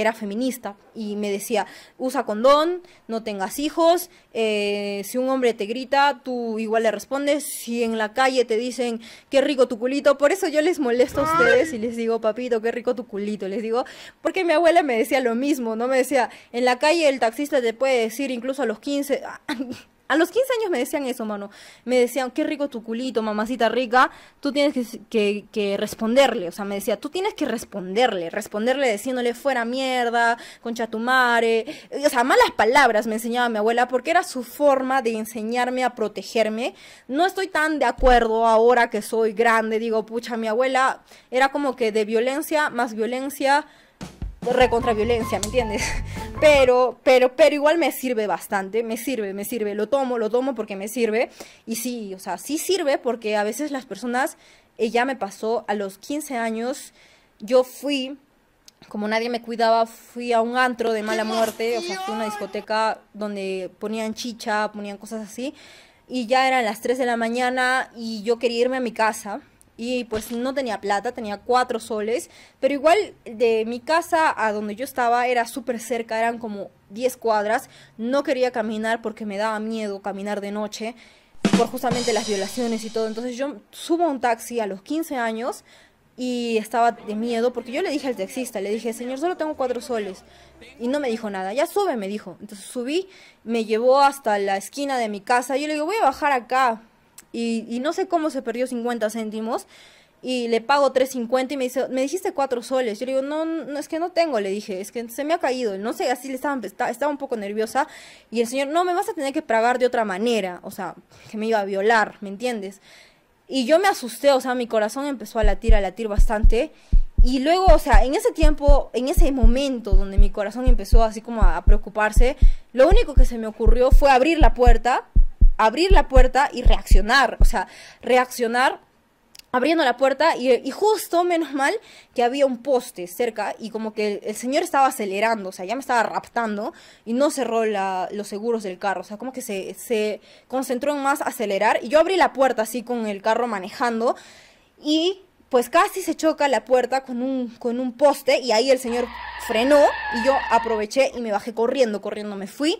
era feminista, y me decía, usa condón, no tengas hijos, eh, si un hombre te grita, tú igual le respondes, si en la calle te dicen, qué rico tu culito, por eso yo les molesto a ustedes y les digo, papito, qué rico tu culito, les digo, porque mi abuela me decía lo mismo, ¿no? Me decía, en la calle el taxista te puede decir incluso a los 15... [laughs] A los 15 años me decían eso, mano. Me decían, qué rico tu culito, mamacita rica. Tú tienes que, responderle. O sea, me decía, tú tienes que responderle. Responderle diciéndole fuera mierda, concha tu madre. Eh, o sea, malas palabras me enseñaba mi abuela porque era su forma de enseñarme a protegerme. No estoy tan de acuerdo ahora que soy grande. Digo, pucha, mi abuela era como que de violencia más violencia violencia ¿me entiendes? [laughs] Pero, pero, pero igual me sirve bastante, me sirve, me sirve, lo tomo, lo tomo porque me sirve. Y sí, o sea, sí sirve porque a veces las personas, ella eh, me pasó a los 15 años, yo fui, como nadie me cuidaba, fui a un antro de mala muerte, o una discoteca donde ponían chicha, ponían cosas así, y ya eran las 3 de la mañana y yo quería irme a mi casa y pues no tenía plata, tenía cuatro soles, pero igual de mi casa a donde yo estaba era súper cerca, eran como 10 cuadras, no quería caminar porque me daba miedo caminar de noche por justamente las violaciones y todo, entonces yo subo a un taxi a los 15 años y estaba de miedo porque yo le dije al taxista, le dije, señor, solo tengo cuatro soles y no me dijo nada, ya sube, me dijo, entonces subí, me llevó hasta la esquina de mi casa, yo le digo, voy a bajar acá, y, no sé cómo se perdió 50 céntimos y le pago 3.50 y me dice, me dijiste 4 soles. Yo le digo, no, no, es que no tengo, le dije, es que se me ha caído. No sé, así le estaba un poco nerviosa. Y el señor, no, me vas a tener que pagar de otra manera. O sea, que me iba a violar, ¿me entiendes? Y yo me asusté, o sea, mi corazón empezó a latir, a latir bastante. Y luego, o sea, en ese tiempo, en ese momento donde mi corazón empezó así como a preocuparse, lo único que se me ocurrió fue abrir la puerta abrir la puerta y reaccionar, o sea, reaccionar abriendo la puerta y, justo, menos mal, que había un poste cerca y como que el, señor estaba acelerando, o sea, ya me estaba raptando y no cerró los seguros del carro, o sea, como que se, concentró en más acelerar y yo abrí la puerta así con el carro manejando y pues casi se choca la puerta con un, con un poste y ahí el señor frenó y yo aproveché y me bajé corriendo, corriendo me fui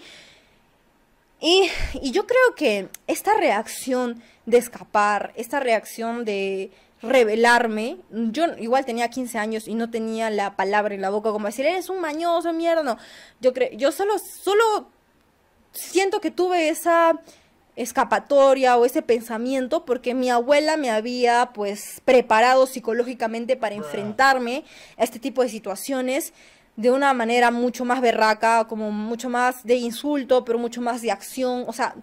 y, yo creo que esta reacción de escapar, esta reacción de revelarme, yo igual tenía 15 años y no tenía la palabra en la boca como decir, eres un mañoso, mierda, no. Yo, creo, yo solo, solo siento que tuve esa escapatoria o ese pensamiento porque mi abuela me había pues preparado psicológicamente para enfrentarme a este tipo de situaciones de una manera mucho más berraca, como mucho más de insulto, pero mucho más de acción. O sea,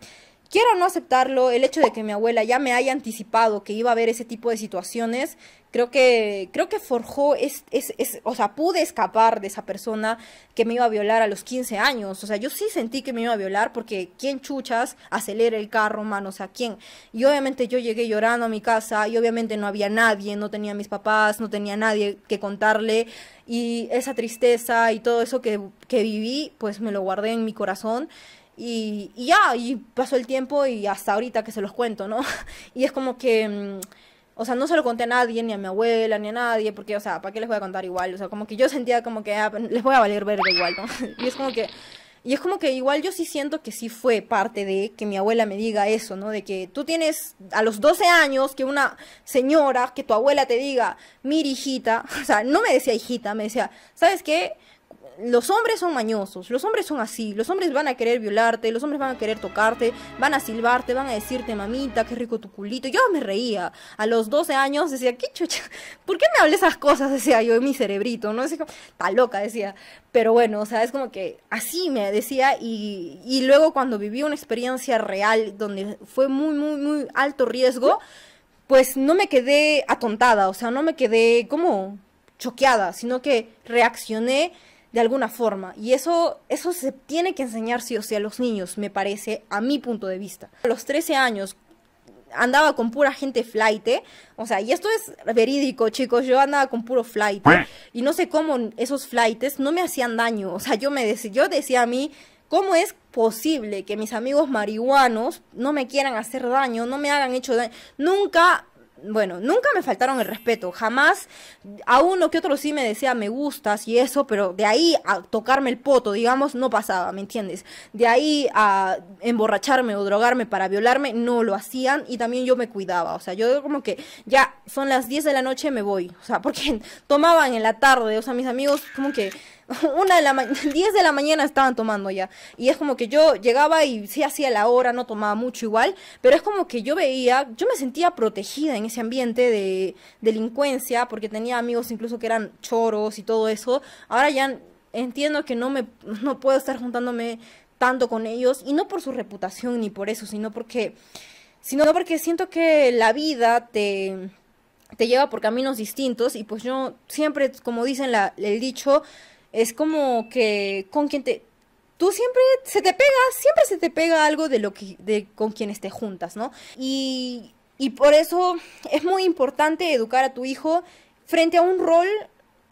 quiero no aceptarlo, el hecho de que mi abuela ya me haya anticipado que iba a haber ese tipo de situaciones, Creo que, creo que forjó, es, es, es, o sea, pude escapar de esa persona que me iba a violar a los 15 años. O sea, yo sí sentí que me iba a violar porque ¿quién chuchas acelera el carro, mano? O sea, ¿quién? Y obviamente yo llegué llorando a mi casa y obviamente no había nadie, no tenía a mis papás, no tenía nadie que contarle. Y esa tristeza y todo eso que, que viví, pues me lo guardé en mi corazón. Y, y, ya, y pasó el tiempo y hasta ahorita que se los cuento, ¿no? [laughs] Y es como que mm, o sea, no se lo conté a nadie, ni a mi abuela, ni a nadie, porque, o sea, ¿para qué les voy a contar igual? O sea, como que yo sentía como que ah, les voy a valer verga igual, [laughs] y es como que. Y es como que igual yo sí siento que sí fue parte de que mi abuela me diga eso, ¿no? De que tú tienes a los 12 años que una señora, que tu abuela te diga, mira hijita, [laughs] o sea, no me decía hijita, me decía, ¿sabes qué? los hombres son mañosos, los hombres son así, los hombres van a querer violarte, los hombres van a querer tocarte, van a silbarte, van a decirte, mamita, qué rico tu culito. Yo me reía. A los 12 años decía, qué chucha, ¿por qué me hablé esas cosas? Decía yo en mi cerebrito, ¿no? Decía, está loca, decía. Pero bueno, o sea, es como que así me decía y, y luego cuando viví una experiencia real donde fue muy, muy, muy alto riesgo, pues no me quedé atontada, o sea, no me quedé como choqueada, sino que reaccioné de alguna forma. Y eso, eso se tiene que enseñar sí o sí a los niños, me parece, a mi punto de vista. A los 13 años andaba con pura gente flight, ¿eh? o sea, y esto es verídico, chicos, yo andaba con puro flight y no sé cómo esos flights no me hacían daño, o sea, yo me decía, yo decía a mí, ¿cómo es posible que mis amigos marihuanos no me quieran hacer daño, no me hagan hecho daño? Nunca bueno, nunca me faltaron el respeto, jamás, a uno que otro sí me decía me gustas y eso, pero de ahí a tocarme el poto, digamos, no pasaba, ¿me entiendes? De ahí a emborracharme o drogarme para violarme, no lo hacían y también yo me cuidaba, o sea, yo como que ya son las 10 de la noche, me voy, o sea, porque [laughs] tomaban en la tarde, o sea, mis amigos como que [laughs] una de 10 [laughs] de la mañana estaban tomando ya. Y es como que yo llegaba y sí hacía la hora, no tomaba mucho igual, pero es como que yo veía, yo me sentía protegida en ese ambiente de delincuencia, porque tenía amigos incluso que eran choros y todo eso. Ahora ya entiendo que no me no puedo estar juntándome tanto con ellos y no por su reputación ni por eso, sino porque sino porque siento que la vida te te lleva por caminos distintos y pues yo siempre, como dicen el dicho, es como que con quien te... Tú siempre se te pega, siempre se te pega algo de lo que, de con quienes te juntas, ¿no? Y, y por eso es muy importante educar a tu hijo frente a un rol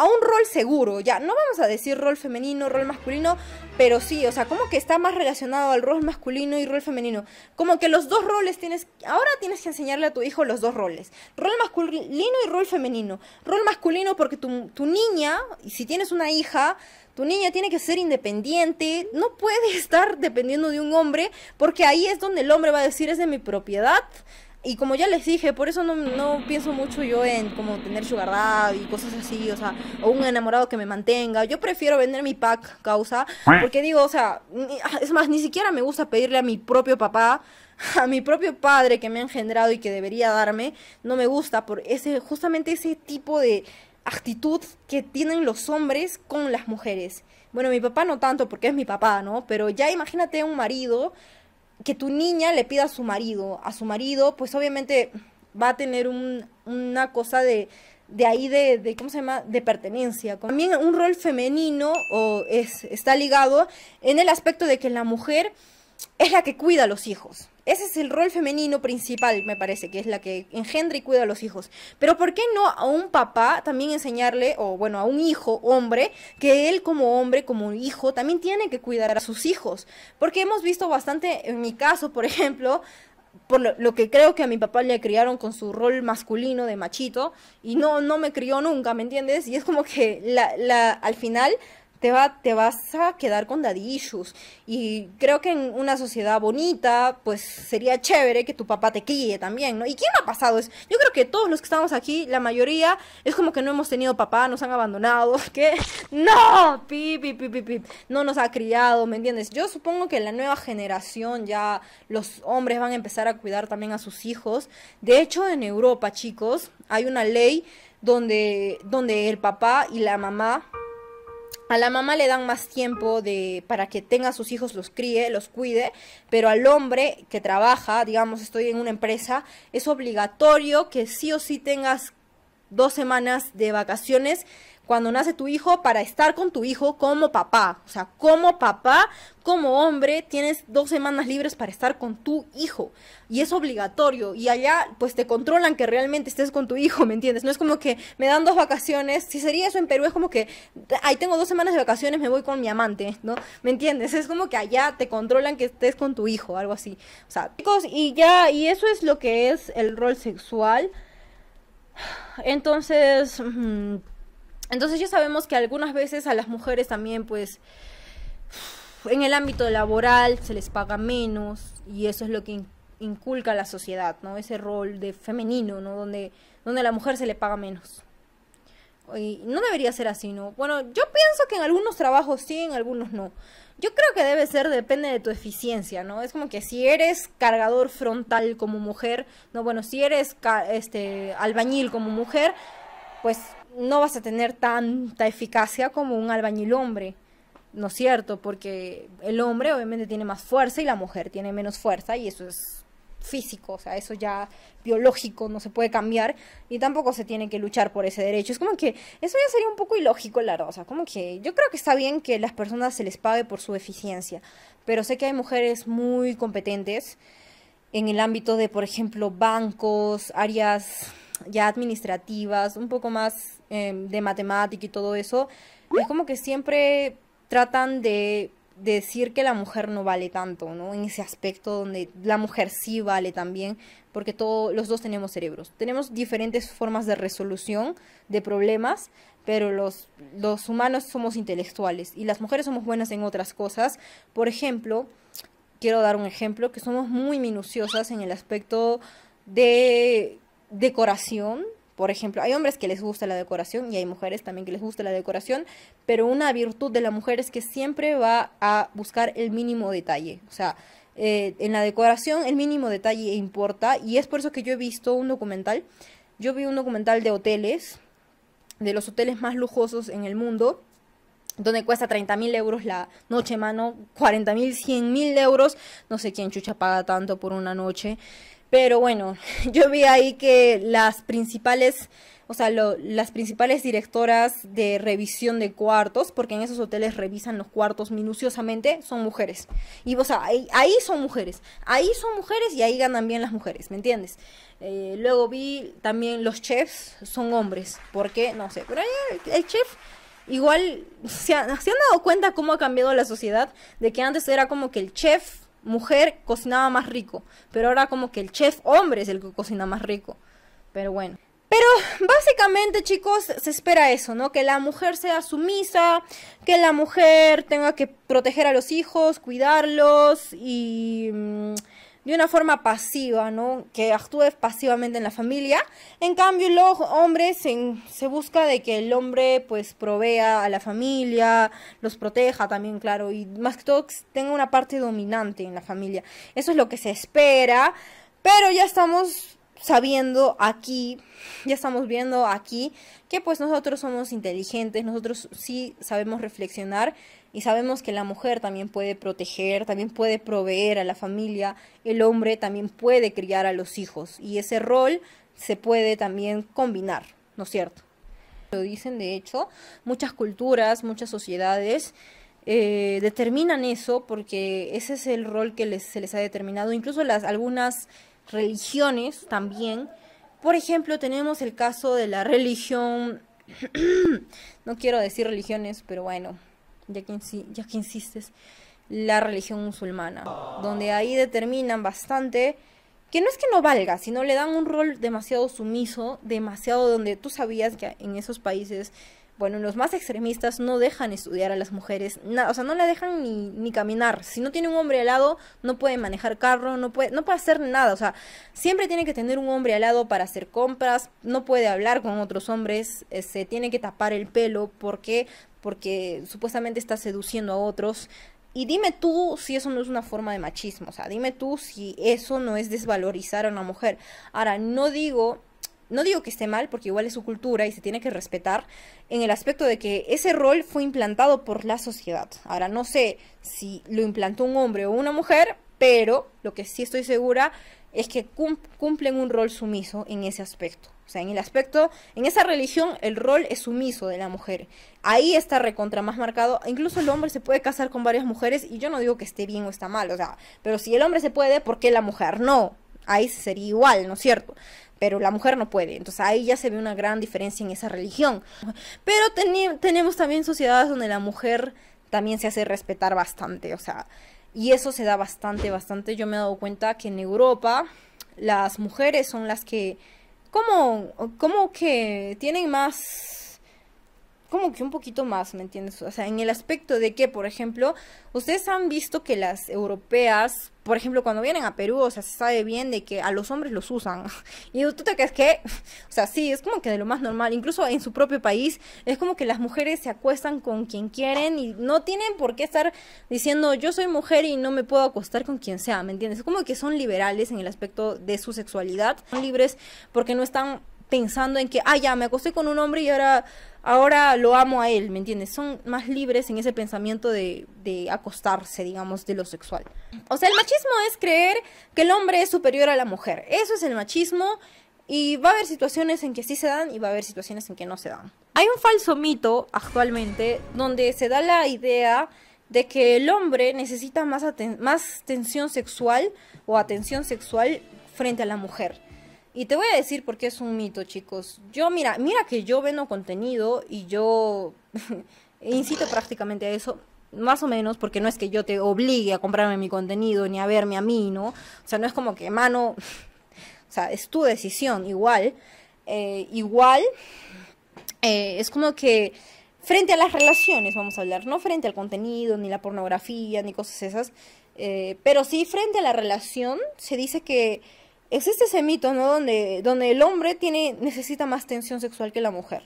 a un rol seguro, ya, no vamos a decir rol femenino, rol masculino, pero sí, o sea, como que está más relacionado al rol masculino y rol femenino. Como que los dos roles tienes, ahora tienes que enseñarle a tu hijo los dos roles, rol masculino y rol femenino. Rol masculino porque tu, tu niña, si tienes una hija, tu niña tiene que ser independiente, no puede [laughs] estar dependiendo de un hombre, porque ahí es donde el hombre va a decir es de mi propiedad, y como ya les dije, por eso no, no pienso mucho yo en como tener sugar y cosas así, o sea, o un enamorado que me mantenga. Yo prefiero vender mi pack causa, porque digo, o sea, ah, es más, ni siquiera me gusta pedirle a mi propio papá [laughs] a mi propio padre que me ha engendrado y que debería darme, no me gusta por ese justamente ese tipo de actitud que tienen los hombres con las mujeres. Bueno, mi papá no tanto porque es mi papá, ¿no? Pero ya imagínate un marido que tu niña le pida a su marido, a su marido, pues obviamente va a tener una cosa de, ahí de, ¿cómo se llama?, de pertenencia. También un rol femenino o es, está ligado en el aspecto de que la mujer es la que cuida a los hijos. Ese es el rol femenino principal, me parece, que es la que engendra y cuida a los hijos. Pero ¿por qué no a un papá también enseñarle, o bueno, a un hijo hombre, que él como hombre, como hijo, también tiene que cuidar a sus hijos? Porque hemos visto bastante, en mi caso, por [laughs] ejemplo, por lo, que creo que a mi papá le criaron con su rol masculino de machito y no, no me crió nunca, ¿me entiendes? Y es como que la, la, al final te, va, te vas a quedar con dadillos Y creo que en una sociedad bonita, pues sería chévere que tu papá te críe también, ¿no? ¿Y quién ha pasado eso? Yo creo que todos los que estamos aquí, la mayoría, es como que no hemos tenido papá, nos han abandonado, [laughs] que no, Pipi, pi, pi, no nos ha criado, ¿me entiendes? Yo supongo que la nueva generación ya los hombres van a empezar a cuidar también a sus hijos. De hecho, en Europa, chicos, hay una ley donde, donde el papá y la mamá a la mamá le dan más tiempo de, para que tenga a sus hijos, los críe, los cuide, pero al hombre que trabaja, digamos, estoy en una empresa, es obligatorio que sí o sí tengas dos semanas de vacaciones cuando nace tu hijo para estar con tu hijo como papá. O sea, como papá, como hombre, tienes dos semanas libres para estar con tu hijo. Y es obligatorio. Y allá, pues te controlan que realmente estés con tu hijo, ¿me entiendes? No es como que me dan dos vacaciones. Si sería eso en Perú, es como que ahí tengo dos semanas de vacaciones, me voy con mi amante, ¿no? ¿Me entiendes? Es como que allá te controlan que estés con tu hijo, algo así. O sea, chicos, y ya, y eso es lo que es el rol sexual. Entonces. Mm, entonces ya sabemos que algunas veces a las mujeres también pues en el ámbito laboral se les paga menos y eso es lo que inculca la sociedad, ¿no? Ese rol de femenino, ¿no? Donde, donde a la mujer se le paga menos. Y no debería ser así, ¿no? Bueno, yo pienso que en algunos trabajos sí, en algunos no. Yo creo que debe ser, depende de tu eficiencia, ¿no? Es como que si eres cargador frontal como mujer, no, bueno, si eres este, albañil como mujer, pues no vas a tener tanta eficacia como un albañil hombre, ¿no es cierto? Porque el hombre obviamente tiene más fuerza y la mujer tiene menos fuerza y eso es físico, o sea, eso ya biológico no se puede cambiar y tampoco se tiene que luchar por ese derecho. Es como que eso ya sería un poco ilógico, la rosa, como que yo creo que está bien que las personas se les pague por su eficiencia, pero sé que hay mujeres muy competentes en el ámbito de, por ejemplo, bancos, áreas ya administrativas, un poco más Em, de matemática y todo eso, es como que siempre tratan de decir que la mujer no vale tanto, ¿no? En ese aspecto donde la mujer sí vale también, porque todos los dos tenemos cerebros. Tenemos diferentes formas de resolución de problemas, pero los, los humanos somos intelectuales y las mujeres somos buenas en otras cosas. Por ejemplo, quiero dar un ejemplo, que somos muy minuciosas en el aspecto de decoración, por ejemplo, hay hombres que les gusta la decoración y hay mujeres también que les gusta la decoración, pero una virtud de la mujer es que siempre va a buscar el mínimo detalle. O sea, eh, en la decoración el mínimo detalle importa y es por eso que yo he visto un documental. Yo vi un documental de hoteles, de los hoteles más lujosos en el mundo, donde cuesta 30 mil euros la noche, mano, 40 mil, 100 mil euros, no sé quién chucha paga tanto por una noche. Pero bueno, [laughs] yo vi ahí que las principales, o sea, las principales directoras de revisión de cuartos, porque en esos hoteles revisan los cuartos minuciosamente, son mujeres. Y, o sea, ahí, son mujeres. Ahí son mujeres y ahí ganan bien las mujeres, ¿me entiendes? Eh, luego vi también los chefs son hombres, porque, no sé, pero el, chef igual se han, dado cuenta cómo ha cambiado la sociedad, de que antes era como que el chef mujer cocinaba más rico, pero ahora como que el chef hombre es el que cocina más rico. Pero bueno. Pero básicamente, chicos, se espera eso, ¿no? Que la mujer sea sumisa, que la mujer tenga que proteger a los hijos, cuidarlos y mm, de una forma pasiva, ¿no? Que actúe pasivamente en la familia. En cambio, los hombres se, busca de que el hombre pues provea a la familia, los proteja también, claro, y más que todo tenga una parte dominante en la familia. Eso es lo que se espera, pero ya estamos sabiendo aquí, ya estamos viendo aquí que pues nosotros somos inteligentes, nosotros sí sabemos reflexionar y sabemos que la mujer también puede proteger, también puede proveer a la familia, el hombre también puede criar a los hijos y ese rol se puede también combinar, ¿no es cierto? Lo dicen, de hecho, muchas culturas, muchas sociedades eh, determinan eso porque ese es el rol que les, se les ha determinado, incluso las, algunas religiones también. Por ejemplo, tenemos el caso de la religión, [clears throat] no quiero decir religiones, pero bueno, ya que, ya que insistes, la religión musulmana, donde ahí determinan bastante que no es que no valga, sino le dan un rol demasiado sumiso, demasiado donde tú sabías que en esos países, bueno, los más extremistas no dejan estudiar a las mujeres, o sea, no la dejan ni, caminar. Si no tiene un hombre al lado, no puede manejar carro, no puede, no puede hacer nada, o sea, siempre tiene que tener un hombre al lado para hacer compras, no puede hablar con otros hombres, eh, se tiene que tapar el pelo porque porque supuestamente está seduciendo a otros. Y dime tú si eso no es una forma de machismo, o sea, dime tú si eso no es desvalorizar a una mujer. Ahora, no digo no digo que esté mal, porque igual es su cultura y se tiene que respetar, en el aspecto de que ese rol fue implantado por la sociedad. Ahora, no sé si lo implantó un hombre o una mujer, pero lo que sí estoy segura es que cumplen un rol sumiso en ese aspecto sea, en el aspecto, en esa religión el rol es sumiso de la mujer. Ahí está recontra más marcado. Incluso el hombre se puede casar con varias mujeres y yo no digo que esté bien o está mal, o sea, pero si el hombre se puede, ¿por qué la mujer no? Ahí sería igual, ¿no es cierto? Pero la mujer no puede. Entonces ahí ya se ve una gran diferencia en esa religión. Pero tenemos también sociedades donde la mujer también se hace respetar bastante, o sea, y eso se da bastante, bastante. Yo me he dado cuenta que en Europa las mujeres son las que ¿Cómo cómo que tienen más como que un poquito más, ¿me entiendes? O sea, en el aspecto de que, por ejemplo, ustedes han visto que las europeas, por ejemplo, cuando vienen a Perú, o sea, se sabe bien de que a los hombres los usan. [laughs] Y tú te crees que, [laughs] o sea, sí, es como que de lo más normal. Incluso en su propio país, es como que las mujeres se acuestan con quien quieren y no tienen por qué estar diciendo yo soy mujer y no me puedo acostar con quien sea, ¿me entiendes? Es como que son liberales en el aspecto de su sexualidad. Son libres porque no están pensando en que, ah, ya, me acosté con un hombre y ahora ahora lo amo a él, ¿me entiendes? Son más libres en ese pensamiento de, de, acostarse, digamos, de lo sexual. O sea, el machismo es creer que el hombre es superior a la mujer. Eso es el machismo. Y va a haber situaciones en que sí se dan y va a haber situaciones en que no se dan. Hay un falso mito actualmente donde se da la idea de que el hombre necesita más, más tensión sexual o atención sexual frente a la mujer. Y te voy a decir por qué es un mito, chicos. Yo, mira, mira que yo vendo contenido y yo [laughs] incito prácticamente a eso, más o menos, porque no es que yo te obligue a comprarme mi contenido ni a verme a mí, ¿no? O sea, no es como que, mano, [laughs] o sea, es tu decisión, igual. Eh, igual, eh, es como que frente a las relaciones, vamos a hablar, no frente al contenido, ni la pornografía, ni cosas esas, eh, pero sí frente a la relación, se dice que existe ese mito, ¿no? Donde, donde el hombre tiene, necesita más tensión sexual que la mujer.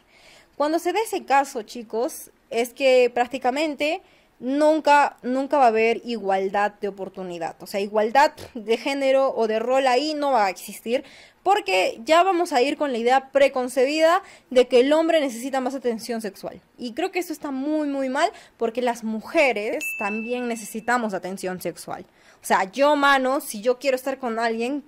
Cuando se da ese caso, chicos, es que prácticamente nunca, nunca va a haber igualdad de oportunidad. O sea, igualdad de género o de rol ahí no va a existir. Porque ya vamos a ir con la idea preconcebida de que el hombre necesita más atención sexual. Y creo que eso está muy, muy mal porque las mujeres también necesitamos atención sexual. O sea, yo, mano, si yo quiero estar con alguien,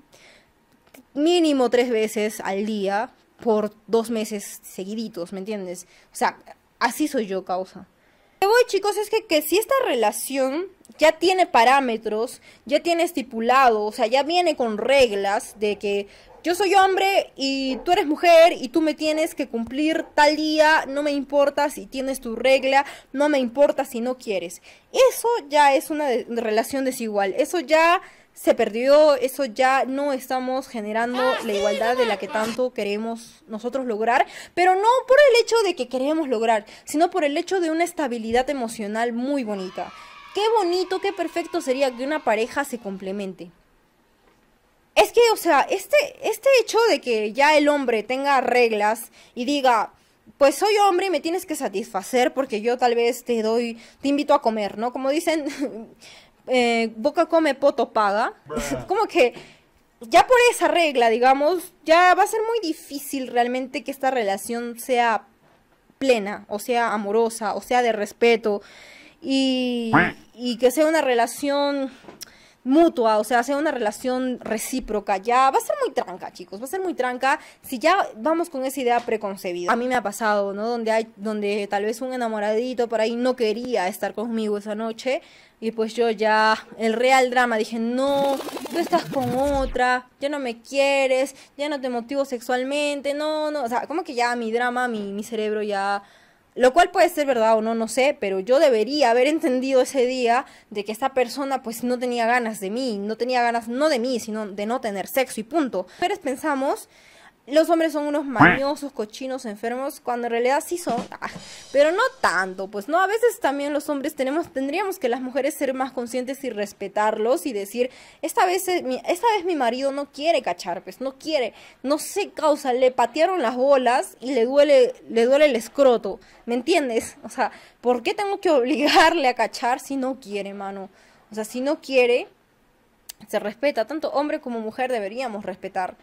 mínimo tres veces al día por dos meses seguiditos, ¿me entiendes? O sea, así soy yo, causa. Lo que voy, chicos, es que, que si esta relación ya tiene parámetros, ya tiene estipulado, o sea, ya viene con reglas de que yo soy hombre y tú eres mujer y tú me tienes que cumplir tal día, no me importa si tienes tu regla, no me importa si no quieres. Eso ya es una relación desigual, eso ya se perdió, eso ya no estamos generando ah, la igualdad de la que tanto queremos nosotros lograr, pero no por el hecho de que queremos lograr, sino por el hecho de una estabilidad emocional muy bonita. Qué bonito, qué perfecto sería que una pareja se complemente. Es que, o sea, este, este hecho de que ya el hombre tenga reglas y diga, pues soy hombre y me tienes que satisfacer porque yo tal vez te doy, te invito a comer, ¿no? Como dicen... [laughs] Eh, boca come, poto paga. [laughs] como que ya por esa regla, digamos, ya va a ser muy difícil realmente que esta relación sea plena, o sea amorosa, o sea de respeto, y, y que sea una relación mutua, o sea, sea una relación recíproca. Ya va a ser muy tranca, chicos, va a ser muy tranca si ya vamos con esa idea preconcebida. A mí me ha pasado, ¿no? Donde hay donde tal vez un enamoradito por ahí no quería estar conmigo esa noche y pues yo ya el real drama dije, "No, tú estás con otra, ya no me quieres, ya no te motivo sexualmente." No, no, o sea, como que ya mi drama, mi mi cerebro ya lo cual puede ser verdad o no, no sé, pero yo debería haber entendido ese día de que esta persona pues no tenía ganas de mí, no tenía ganas no de mí, sino de no tener sexo y punto. Pero pensamos los hombres son unos mañosos, cochinos, enfermos, cuando en realidad sí son, ah, pero no tanto, pues no, a veces también los hombres tenemos, tendríamos que las mujeres ser más conscientes y respetarlos y decir, esta vez, eh, mi, esta vez mi marido no quiere cachar, pues no quiere, no sé causa, le patearon las bolas y le duele, le duele el escroto, ¿me entiendes? O sea, ¿por qué tengo que [laughs] obligarle a cachar si no quiere, mano? O sea, si no quiere, se respeta, tanto hombre como mujer deberíamos respetar.